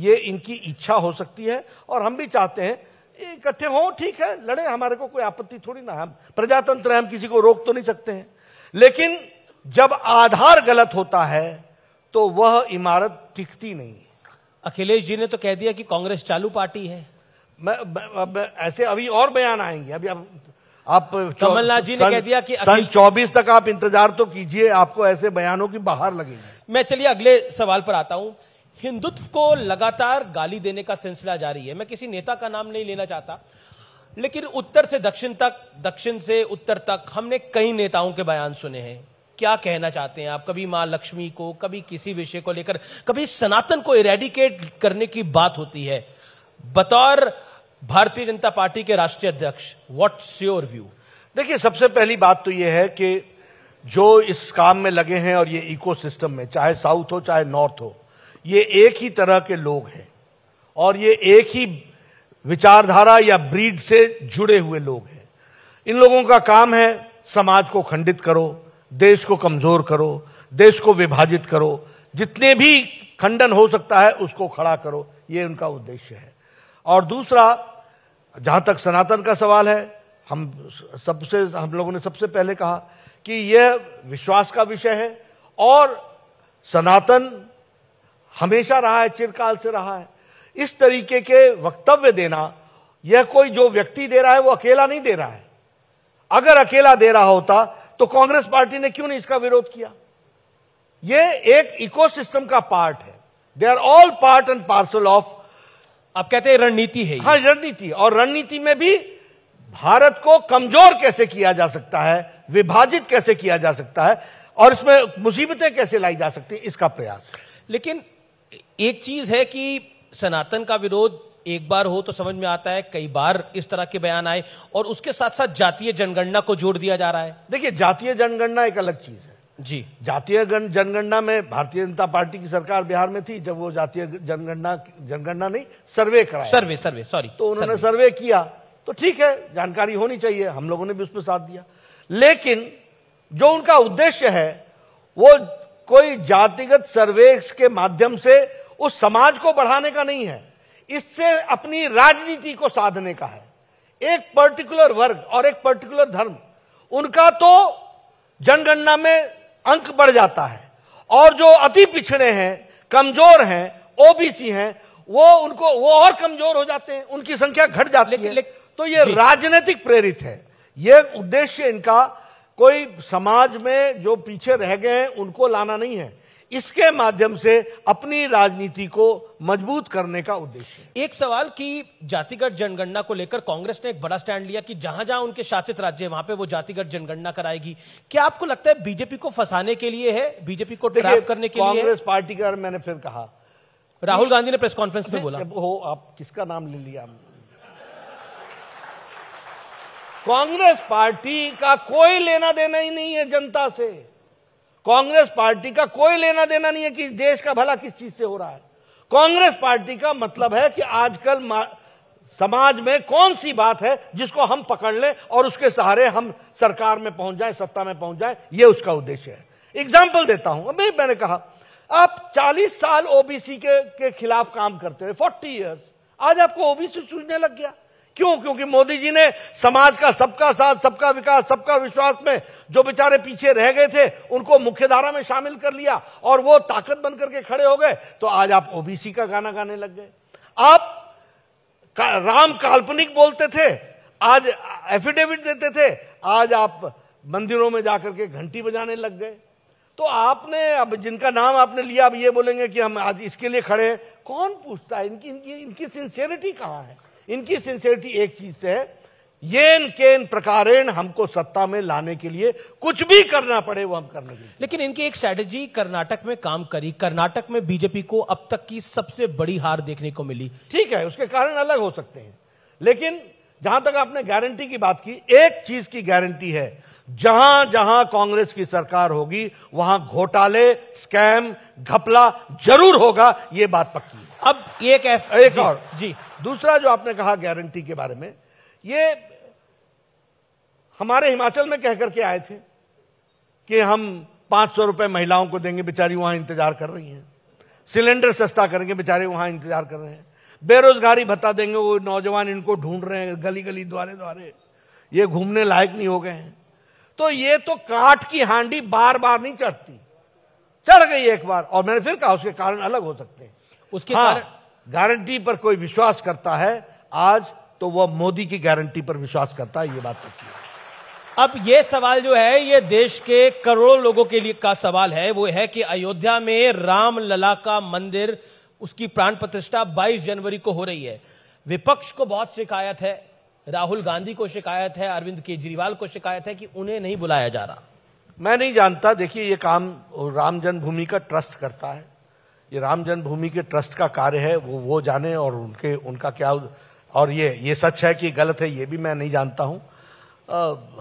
ये इनकी इच्छा हो सकती है और हम भी चाहते हैं इकट्ठे हो ठीक है लड़े हमारे को कोई आपत्ति थोड़ी ना हम प्रजातंत्र हम किसी को रोक तो नहीं सकते हैं लेकिन जब आधार गलत होता है तो वह इमारत टिकती नहीं अखिलेश जी ने तो कह दिया कि कांग्रेस चालू पार्टी है मैं, मैं, मैं, ऐसे अभी और बयान आएंगे अभी आप आप कमलनाथ जी ने कह दिया कि सन चौबीस तक आप इंतजार तो कीजिए आपको ऐसे बयानों की बाहर लगेगी मैं चलिए अगले सवाल पर आता हूं हिंदुत्व को लगातार गाली देने का सिलसिला जारी है मैं किसी नेता का नाम नहीं लेना चाहता लेकिन उत्तर से दक्षिण तक दक्षिण से उत्तर तक हमने कई नेताओं के बयान सुने हैं क्या कहना चाहते हैं आप कभी मां लक्ष्मी को कभी किसी विषय को लेकर कभी सनातन को इरेडिकेट करने की बात होती है बतौर भारतीय जनता पार्टी के राष्ट्रीय अध्यक्ष व्हाट्स योर व्यू देखिए सबसे पहली बात तो यह है कि जो इस काम में लगे हैं और ये इकोसिस्टम में चाहे साउथ हो चाहे नॉर्थ हो ये एक ही तरह के लोग हैं और ये एक ही विचारधारा या ब्रीड से जुड़े हुए लोग हैं इन लोगों का काम है समाज को खंडित करो देश को कमजोर करो देश को विभाजित करो जितने भी खंडन हो सकता है उसको खड़ा करो ये उनका उद्देश्य है और दूसरा जहां तक सनातन का सवाल है हम सबसे हम लोगों ने सबसे पहले कहा कि यह विश्वास का विषय है और सनातन हमेशा रहा है चिरकाल से रहा है इस तरीके के वक्तव्य देना यह कोई जो व्यक्ति दे रहा है वो अकेला नहीं दे रहा है अगर अकेला दे रहा होता तो कांग्रेस पार्टी ने क्यों नहीं इसका विरोध किया यह एक इकोसिस्टम का पार्ट है they are all part and parcel of आप कहते हैं रणनीति है हाँ रणनीति और रणनीति में भी भारत को कमजोर कैसे किया जा सकता है विभाजित कैसे किया जा सकता है और इसमें मुसीबतें कैसे लाई जा सकती है इसका प्रयास लेकिन एक चीज है कि सनातन का विरोध एक बार हो तो समझ में आता है कई बार इस तरह के बयान आए और उसके साथ साथ जातीय जनगणना को जोड़ दिया जा रहा है देखिए जातीय जनगणना एक अलग चीज है जी जातीय जनगणना में भारतीय जनता पार्टी की सरकार बिहार में थी जब वो जातीय जनगणना जनगणना नहीं सर्वे कराया सर्वे सर्वे सॉरी तो उन्होंने सर्वे, सर्वे किया तो ठीक है जानकारी होनी चाहिए हम लोगों ने भी उसमें साथ दिया लेकिन जो उनका उद्देश्य है वो कोई जातिगत सर्वेक्ष के माध्यम से उस समाज को बढ़ाने का नहीं है इससे अपनी राजनीति को साधने का है एक पर्टिकुलर वर्ग और एक पर्टिकुलर धर्म उनका तो जनगणना में अंक बढ़ जाता है और जो अति पिछड़े हैं कमजोर हैं ओबीसी हैं वो उनको वो और कमजोर हो जाते हैं उनकी संख्या घट जाती है तो ये राजनीतिक प्रेरित है ये उद्देश्य इनका कोई समाज में जो पीछे रह गए हैं उनको लाना नहीं है इसके माध्यम से अपनी राजनीति को मजबूत करने का उद्देश्य एक सवाल कि जातिगत जनगणना को लेकर कांग्रेस ने एक बड़ा स्टैंड लिया कि जहां जहां उनके शासित राज्य है वहां पे वो जातिगत जनगणना कराएगी क्या आपको लगता है बीजेपी को फंसाने के लिए है बीजेपी को ट्रैप करने के लिए कांग्रेस पार्टी का मैंने फिर कहा राहुल गांधी ने प्रेस कॉन्फ्रेंस में बोला हो आप किसका नाम ले लिया कांग्रेस पार्टी का कोई लेना देना ही नहीं है जनता से कांग्रेस पार्टी का कोई लेना देना नहीं है कि देश का भला किस चीज से हो रहा है कांग्रेस पार्टी का मतलब है कि आजकल समाज में कौन सी बात है जिसको हम पकड़ लें और उसके सहारे हम सरकार में पहुंच जाए सत्ता में पहुंच जाए यह उसका उद्देश्य है एग्जाम्पल देता हूं अभी मैंने कहा आप 40 साल ओबीसी के, के खिलाफ काम करते रहे 40 इयर्स आज आपको ओबीसी सूझने लग गया क्यों क्योंकि मोदी जी ने समाज का सबका साथ सबका विकास सबका विश्वास में जो बेचारे पीछे रह गए थे उनको मुख्यधारा में शामिल कर लिया और वो ताकत बनकर के खड़े हो गए तो आज आप ओबीसी का गाना गाने लग गए आप का, राम काल्पनिक बोलते थे आज एफिडेविट देते थे आज आप मंदिरों में जाकर के घंटी बजाने लग गए तो आपने अब जिनका नाम आपने लिया अब ये बोलेंगे कि हम आज इसके लिए खड़े हैं कौन पूछता है इनकी इनकी इनकी सिंसियरिटी कहाँ है इनकी सिंसियरिटी एक चीज से है येन केन प्रकारेण हमको सत्ता में लाने के लिए कुछ भी करना पड़े वो हम करने के लिए लेकिन इनकी एक स्ट्रैटेजी कर्नाटक में काम करी कर्नाटक में बीजेपी को अब तक की सबसे बड़ी हार देखने को मिली ठीक है उसके कारण अलग हो सकते हैं लेकिन जहां तक आपने गारंटी की बात की एक चीज की गारंटी है जहां जहां कांग्रेस की सरकार होगी वहां घोटाले स्कैम घपला जरूर होगा ये बात पक्की अब एक ऐसा एक जी, और जी दूसरा जो आपने कहा गारंटी के बारे में ये हमारे हिमाचल में कह करके आए थे कि हम पांच सौ रुपए महिलाओं को देंगे बेचारी वहां इंतजार कर रही हैं सिलेंडर सस्ता करेंगे बेचारे वहां इंतजार कर रहे हैं बेरोजगारी भत्ता देंगे वो नौजवान इनको ढूंढ रहे हैं गली गली द्वारे द्वारे ये घूमने लायक नहीं हो गए हैं तो ये तो काठ की हांडी बार बार नहीं चढ़ती चढ़ गई एक बार और मैंने फिर कहा उसके कारण अलग हो सकते हैं उसके हाँ, कारण गारंटी पर कोई विश्वास करता है आज तो वह मोदी की गारंटी पर विश्वास करता है ये बात सच्ची है अब ये सवाल जो है ये देश के करोड़ों लोगों के लिए का सवाल है वो है कि अयोध्या में राम लला का मंदिर उसकी प्राण प्रतिष्ठा 22 जनवरी को हो रही है विपक्ष को बहुत शिकायत है राहुल गांधी को शिकायत है अरविंद केजरीवाल को शिकायत है कि उन्हें नहीं बुलाया जा रहा मैं नहीं जानता देखिए ये काम राम जन्मभूमि का ट्रस्ट करता है ये राम जन्मभूमि के ट्रस्ट का कार्य है वो वो जाने और उनके उनका क्या और ये ये सच है कि गलत है ये भी मैं नहीं जानता हूँ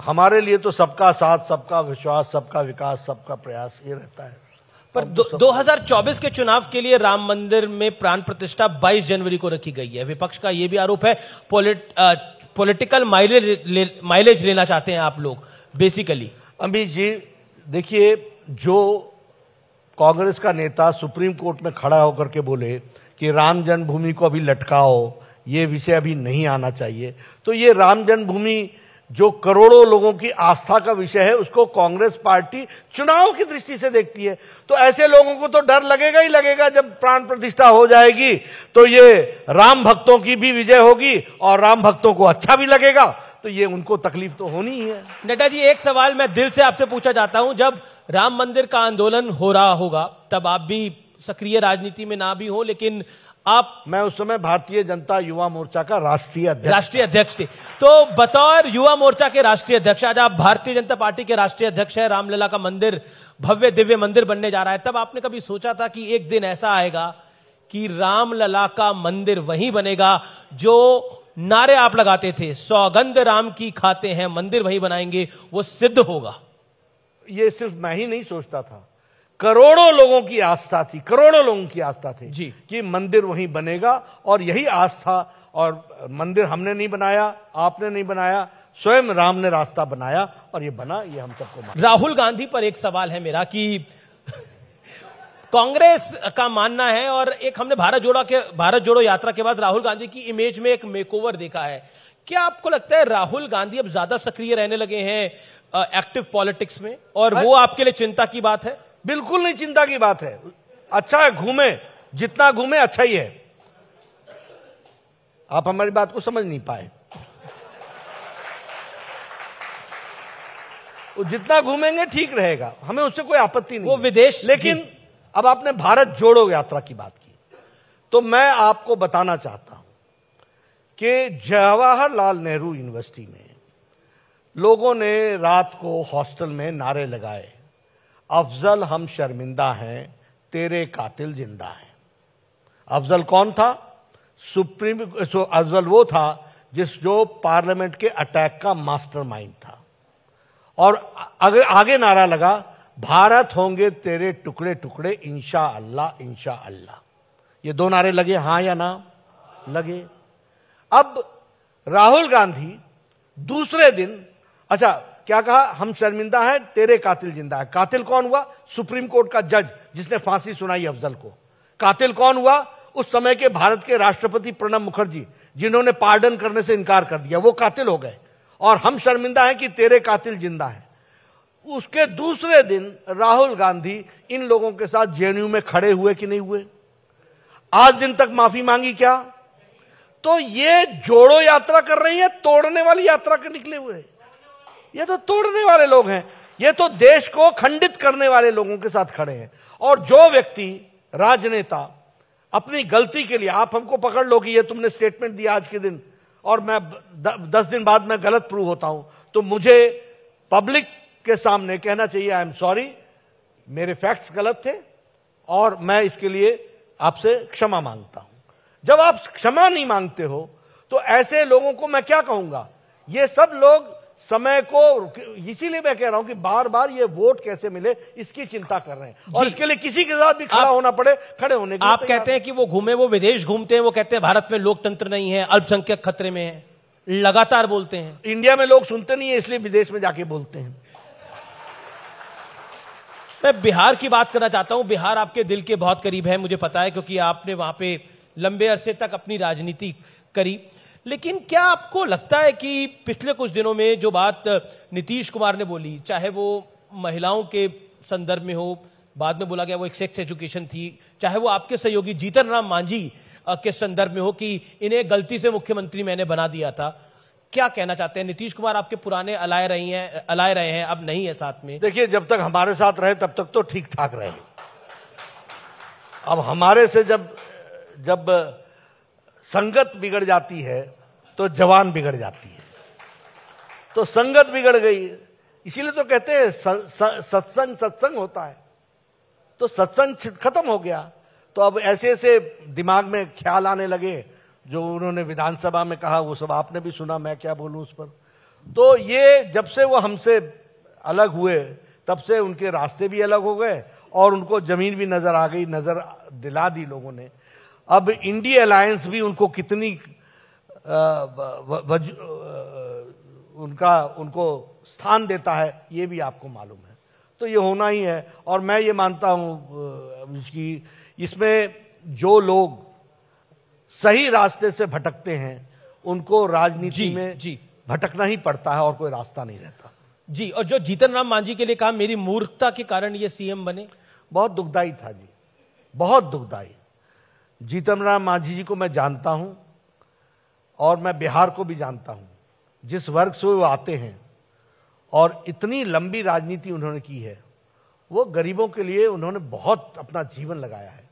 हमारे लिए तो सबका साथ सबका विश्वास सबका विकास सबका प्रयास ये रहता है पर दो, तो दो चौबीस के चुनाव के लिए राम मंदिर में प्राण प्रतिष्ठा 22 जनवरी को रखी गई है विपक्ष का यह भी आरोप है पोलिटिकल पॉलिटिकल माइलेज माइलेज लेना चाहते हैं आप लोग बेसिकली अमित जी देखिए जो कांग्रेस का नेता सुप्रीम कोर्ट में खड़ा होकर के बोले कि राम जन्मभूमि को अभी लटकाओ ये विषय अभी नहीं आना चाहिए तो ये राम जन्मभूमि जो करोड़ों लोगों की आस्था का विषय है उसको कांग्रेस पार्टी चुनाव की दृष्टि से देखती है तो ऐसे लोगों को तो डर लगेगा ही लगेगा जब प्राण प्रतिष्ठा हो जाएगी तो ये राम भक्तों की भी विजय होगी और राम भक्तों को अच्छा भी लगेगा तो ये उनको तकलीफ तो होनी ही है नड्डा जी एक सवाल मैं दिल से आपसे पूछा चाहता हूं जब राम मंदिर का आंदोलन हो रहा होगा तब आप भी सक्रिय राजनीति में ना भी हो लेकिन आप मैं उस समय भारतीय जनता युवा मोर्चा का राष्ट्रीय अध्यक्ष राष्ट्रीय अध्यक्ष थे तो बतौर युवा मोर्चा के राष्ट्रीय अध्यक्ष आज आप भारतीय जनता पार्टी के राष्ट्रीय अध्यक्ष है रामलला का मंदिर भव्य दिव्य मंदिर बनने जा रहा है तब आपने कभी सोचा था कि एक दिन ऐसा आएगा कि रामलला का मंदिर वही बनेगा जो नारे आप लगाते थे सौगंध राम की खाते हैं मंदिर वही बनाएंगे वो सिद्ध होगा ये सिर्फ मैं ही नहीं सोचता था करोड़ों लोगों की आस्था थी करोड़ों लोगों की आस्था थी जी कि मंदिर वहीं बनेगा और यही आस्था और मंदिर हमने नहीं बनाया आपने नहीं बनाया स्वयं राम ने रास्ता बनाया और ये बना ये हम सबको राहुल गांधी पर एक सवाल है मेरा कि कांग्रेस का मानना है और एक हमने भारत जोड़ा के भारत जोड़ो यात्रा के बाद राहुल गांधी की इमेज में एक मेकओवर देखा है क्या आपको लगता है राहुल गांधी अब ज्यादा सक्रिय रहने लगे हैं एक्टिव पॉलिटिक्स में और वो आपके लिए चिंता की बात है बिल्कुल नहीं चिंता की बात है अच्छा है घूमे जितना घूमे अच्छा ही है आप हमारी बात को समझ नहीं पाए वो जितना घूमेंगे ठीक रहेगा हमें उससे कोई आपत्ति नहीं वो विदेश लेकिन अब आपने भारत जोड़ो यात्रा की बात की तो मैं आपको बताना चाहता हूं कि जवाहरलाल नेहरू यूनिवर्सिटी में लोगों ने रात को हॉस्टल में नारे लगाए अफजल हम शर्मिंदा हैं तेरे कातिल जिंदा हैं अफजल कौन था सुप्रीम अफजल वो था जिस जो पार्लियामेंट के अटैक का मास्टरमाइंड था और आगे, आगे नारा लगा भारत होंगे तेरे टुकड़े टुकड़े इंशा अल्लाह इंशा अल्लाह ये दो नारे लगे हां या ना लगे अब राहुल गांधी दूसरे दिन अच्छा क्या कहा हम शर्मिंदा हैं तेरे कातिल जिंदा है कातिल कौन हुआ सुप्रीम कोर्ट का जज जिसने फांसी सुनाई अफजल को कातिल कौन हुआ उस समय के भारत के राष्ट्रपति प्रणब मुखर्जी जिन्होंने पार्डन करने से इनकार कर दिया वो कातिल हो गए और हम शर्मिंदा हैं कि तेरे कातिल जिंदा है उसके दूसरे दिन राहुल गांधी इन लोगों के साथ जेएनयू में खड़े हुए कि नहीं हुए आज दिन तक माफी मांगी क्या तो ये जोड़ो यात्रा कर रही है तोड़ने वाली यात्रा के निकले हुए ये तो तोड़ने वाले लोग हैं ये तो देश को खंडित करने वाले लोगों के साथ खड़े हैं और जो व्यक्ति राजनेता अपनी गलती के लिए आप हमको पकड़ लो कि ये तुमने स्टेटमेंट दिया आज के दिन और मैं द, दस दिन बाद मैं गलत प्रूव होता हूं तो मुझे पब्लिक के सामने कहना चाहिए आई एम सॉरी मेरे फैक्ट्स गलत थे और मैं इसके लिए आपसे क्षमा मांगता हूं जब आप क्षमा नहीं मांगते हो तो ऐसे लोगों को मैं क्या कहूंगा ये सब लोग समय को इसीलिए मैं कह रहा हूं कि बार बार ये वोट कैसे मिले इसकी चिंता कर रहे हैं और इसके लिए किसी के साथ भी खड़ा होना पड़े खड़े होने के आप कहते हैं कि वो घूमे वो विदेश घूमते हैं वो कहते हैं भारत में लोकतंत्र नहीं है अल्पसंख्यक खतरे में है लगातार बोलते हैं इंडिया में लोग सुनते नहीं है इसलिए विदेश में जाके बोलते हैं मैं बिहार की बात करना चाहता हूं बिहार आपके दिल के बहुत करीब है मुझे पता है क्योंकि आपने वहां पे लंबे अरसे तक अपनी राजनीति करी लेकिन क्या आपको लगता है कि पिछले कुछ दिनों में जो बात नीतीश कुमार ने बोली चाहे वो महिलाओं के संदर्भ में हो बाद में बोला गया वो एक सेक्स एजुकेशन थी चाहे वो आपके सहयोगी जीतन राम मांझी के संदर्भ में हो कि इन्हें गलती से मुख्यमंत्री मैंने बना दिया था क्या कहना चाहते हैं नीतीश कुमार आपके पुराने अलाय रही हैं अलाय रहे हैं अब नहीं है साथ में देखिए जब तक हमारे साथ रहे तब तक तो ठीक ठाक रहे अब हमारे से जब जब संगत बिगड़ जाती है तो जवान बिगड़ जाती है तो संगत बिगड़ गई इसीलिए तो कहते हैं सत्संग सत्संग होता है तो सत्संग खत्म हो गया तो अब ऐसे ऐसे दिमाग में ख्याल आने लगे जो उन्होंने विधानसभा में कहा वो सब आपने भी सुना मैं क्या बोलूं उस पर तो ये जब से वो हमसे अलग हुए तब से उनके रास्ते भी अलग हो गए और उनको जमीन भी नजर आ गई नजर दिला दी लोगों ने अब इंडिया अलायंस भी उनको कितनी वज, उनका उनको स्थान देता है ये भी आपको मालूम है तो ये होना ही है और मैं ये मानता हूँ कि इसमें जो लोग सही रास्ते से भटकते हैं उनको राजनीति में जी भटकना ही पड़ता है और कोई रास्ता नहीं रहता जी और जो जीतन राम मांझी के लिए कहा मेरी मूर्खता के कारण ये सीएम बने बहुत दुखदाई था जी बहुत दुखदाई जीतन राम मांझी जी को मैं जानता हूं और मैं बिहार को भी जानता हूं जिस वर्ग से वो आते हैं और इतनी लंबी राजनीति उन्होंने की है वो गरीबों के लिए उन्होंने बहुत अपना जीवन लगाया है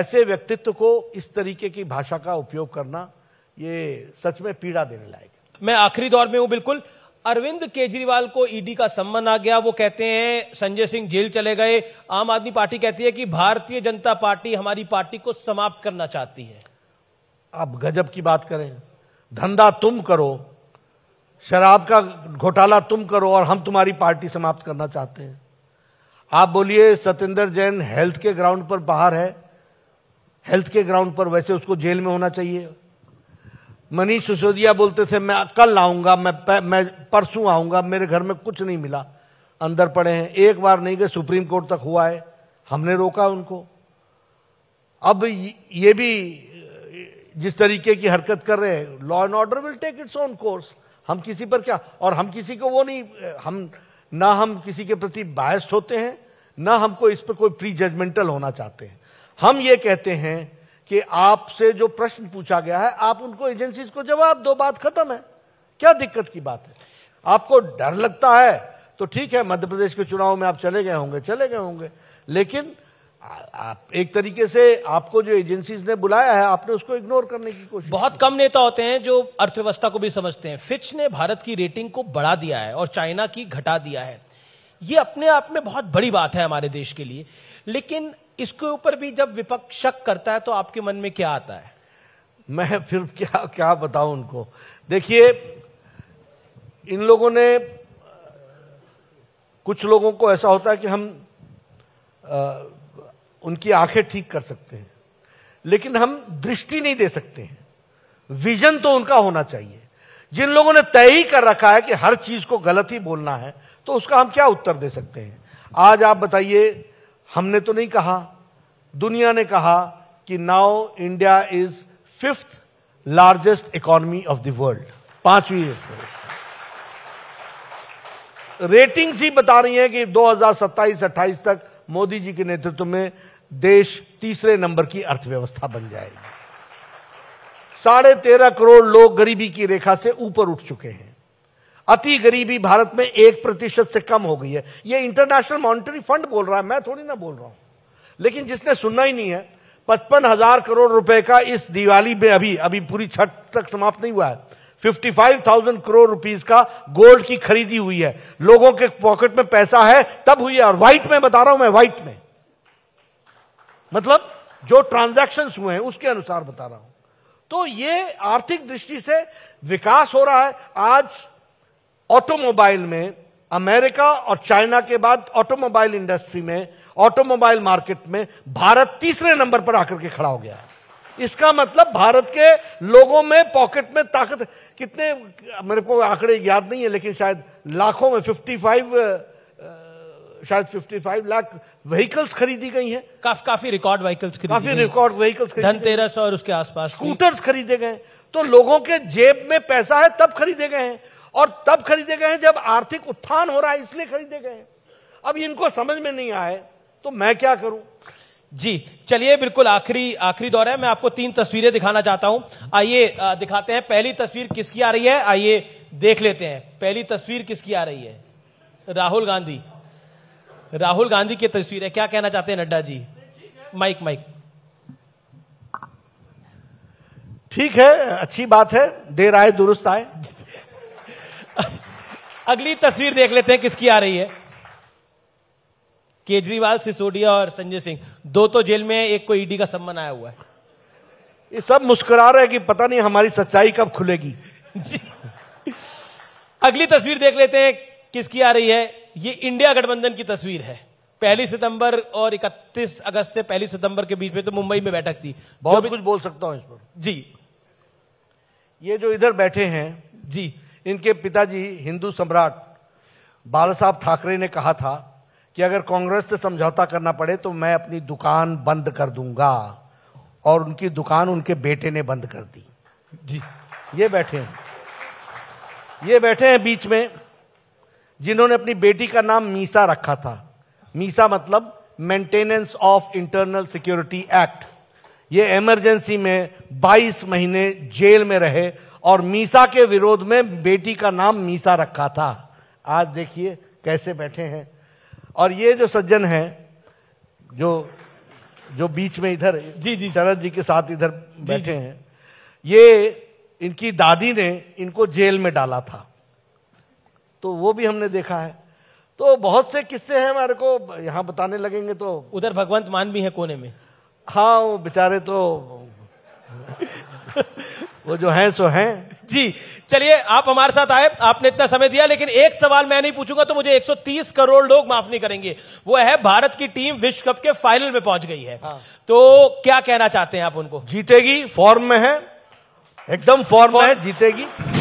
ऐसे व्यक्तित्व को इस तरीके की भाषा का उपयोग करना ये सच में पीड़ा देने लायक मैं आखिरी दौर में हूं बिल्कुल अरविंद केजरीवाल को ईडी e का सम्मान आ गया वो कहते हैं संजय सिंह जेल चले गए आम आदमी पार्टी कहती है कि भारतीय जनता पार्टी हमारी पार्टी को समाप्त करना चाहती है आप गजब की बात करें धंधा तुम करो शराब का घोटाला तुम करो और हम तुम्हारी पार्टी समाप्त करना चाहते हैं आप बोलिए सत्येंद्र जैन हेल्थ के ग्राउंड पर बाहर है हेल्थ के ग्राउंड पर वैसे उसको जेल में होना चाहिए मनीष सिसोदिया बोलते थे मैं कल आऊंगा मैं मैं परसों आऊंगा मेरे घर में कुछ नहीं मिला अंदर पड़े हैं एक बार नहीं गए सुप्रीम कोर्ट तक हुआ है हमने रोका उनको अब ये भी जिस तरीके की हरकत कर रहे हैं law and order will take its own course हम किसी पर क्या और हम किसी को वो नहीं हम ना हम किसी के प्रति बायस्ड होते हैं ना हमको इस पर कोई प्री जजमेंटल होना चाहते हैं हम ये कहते हैं कि आपसे जो प्रश्न पूछा गया है आप उनको एजेंसीज को जवाब दो बात खत्म है क्या दिक्कत की बात है आपको डर लगता है तो ठीक है मध्य प्रदेश के चुनाव में आप चले गए होंगे चले गए होंगे लेकिन आप एक तरीके से आपको जो एजेंसीज ने बुलाया है आपने उसको इग्नोर करने की कोशिश बहुत कम नेता होते हैं जो अर्थव्यवस्था को भी समझते हैं फिच ने भारत की रेटिंग को बढ़ा दिया है और चाइना की घटा दिया है ये अपने आप में बहुत बड़ी बात है हमारे देश के लिए लेकिन इसके ऊपर भी जब विपक्ष शक करता है तो आपके मन में क्या आता है मैं फिर क्या क्या बताऊं उनको देखिए इन लोगों ने कुछ लोगों को ऐसा होता है कि हम आ, उनकी आंखें ठीक कर सकते हैं लेकिन हम दृष्टि नहीं दे सकते हैं विजन तो उनका होना चाहिए जिन लोगों ने तय ही कर रखा है कि हर चीज को गलत ही बोलना है तो उसका हम क्या उत्तर दे सकते हैं आज आप बताइए हमने तो नहीं कहा दुनिया ने कहा कि now India is fifth largest economy of the world पांचवी रेटिंग्स ही बता रही हैं कि 2027-28 तक मोदी जी के नेतृत्व में देश तीसरे नंबर की अर्थव्यवस्था बन जाएगी साढ़े तेरह करोड़ लोग गरीबी की रेखा से ऊपर उठ चुके हैं अति गरीबी भारत में एक प्रतिशत से कम हो गई है यह इंटरनेशनल मॉनिटरी फंड बोल रहा है मैं थोड़ी ना बोल रहा हूं लेकिन जिसने सुनना ही नहीं है पचपन हजार करोड़ रुपए का इस दिवाली में अभी अभी पूरी छठ तक समाप्त नहीं हुआ है 55,000 करोड़ रुपीस का गोल्ड की खरीदी हुई है लोगों के पॉकेट में पैसा है तब हुई है और व्हाइट में बता रहा हूं मैं व्हाइट में मतलब जो ट्रांजेक्शन हुए हैं उसके अनुसार बता रहा हूं तो ये आर्थिक दृष्टि से विकास हो रहा है आज ऑटोमोबाइल में अमेरिका और चाइना के बाद ऑटोमोबाइल इंडस्ट्री में ऑटोमोबाइल मार्केट में भारत तीसरे नंबर पर आकर के खड़ा हो गया है इसका मतलब भारत के लोगों में पॉकेट में ताकत कितने मेरे को आंकड़े याद नहीं है लेकिन शायद लाखों में 55 शायद 55 लाख व्हीकल्स खरीदी गई हैं काफ, काफी रिकॉर्ड व्हीकल्स काफी रिकॉर्ड व्हीकल्स धनतेरस और उसके आसपास स्कूटर्स खरीदे गए तो लोगों के जेब में पैसा है तब खरीदे गए हैं और तब खरीदे गए हैं जब आर्थिक उत्थान हो रहा है इसलिए खरीदे गए हैं अब इनको समझ में नहीं आए तो मैं क्या करूं जी चलिए बिल्कुल आखिरी आखिरी दौर है मैं आपको तीन तस्वीरें दिखाना चाहता हूं आइए दिखाते हैं पहली तस्वीर किसकी आ रही है आइए देख लेते हैं पहली तस्वीर किसकी आ रही है राहुल गांधी राहुल गांधी की तस्वीर है क्या कहना चाहते हैं नड्डा जी माइक माइक ठीक है अच्छी बात है देर आए दुरुस्त आए अगली तस्वीर देख लेते हैं किसकी आ रही है केजरीवाल सिसोदिया और संजय सिंह दो तो जेल में एक को ईडी का सम्मान आया हुआ है ये सब मुस्कुरा रहे हैं कि पता नहीं हमारी सच्चाई कब खुलेगी अगली तस्वीर देख लेते हैं किसकी आ रही है ये इंडिया गठबंधन की तस्वीर है पहली सितंबर और 31 अगस्त से पहली सितंबर के बीच में तो मुंबई में बैठक थी बहुत कुछ बोल सकता हूं इस पर जी ये जो इधर बैठे हैं जी इनके पिताजी हिंदू सम्राट बाला साहब ठाकरे ने कहा था कि अगर कांग्रेस से समझौता करना पड़े तो मैं अपनी दुकान बंद कर दूंगा और उनकी दुकान उनके बेटे ने बंद कर दी जी ये बैठे हैं ये बैठे हैं बीच में जिन्होंने अपनी बेटी का नाम मीसा रखा था मीसा मतलब maintenance of internal security act ये इमरजेंसी में 22 महीने जेल में रहे और मीसा के विरोध में बेटी का नाम मीसा रखा था आज देखिए कैसे बैठे हैं और ये जो सज्जन हैं जो जो बीच में इधर जी जी शरद जी के साथ इधर बैठे हैं ये इनकी दादी ने इनको जेल में डाला था तो वो भी हमने देखा है तो बहुत से किस्से हैं हमारे को यहाँ बताने लगेंगे तो उधर भगवंत मान भी है कोने में हाँ वो बेचारे तो वो जो हैं सो हैं जी चलिए आप हमारे साथ आए आपने इतना समय दिया लेकिन एक सवाल मैं नहीं पूछूंगा तो मुझे 130 करोड़ लोग माफ नहीं करेंगे वो है भारत की टीम विश्व कप के फाइनल में पहुंच गई है हाँ। तो क्या कहना चाहते हैं आप उनको जीतेगी फॉर्म में है एकदम फॉर्म में है जीतेगी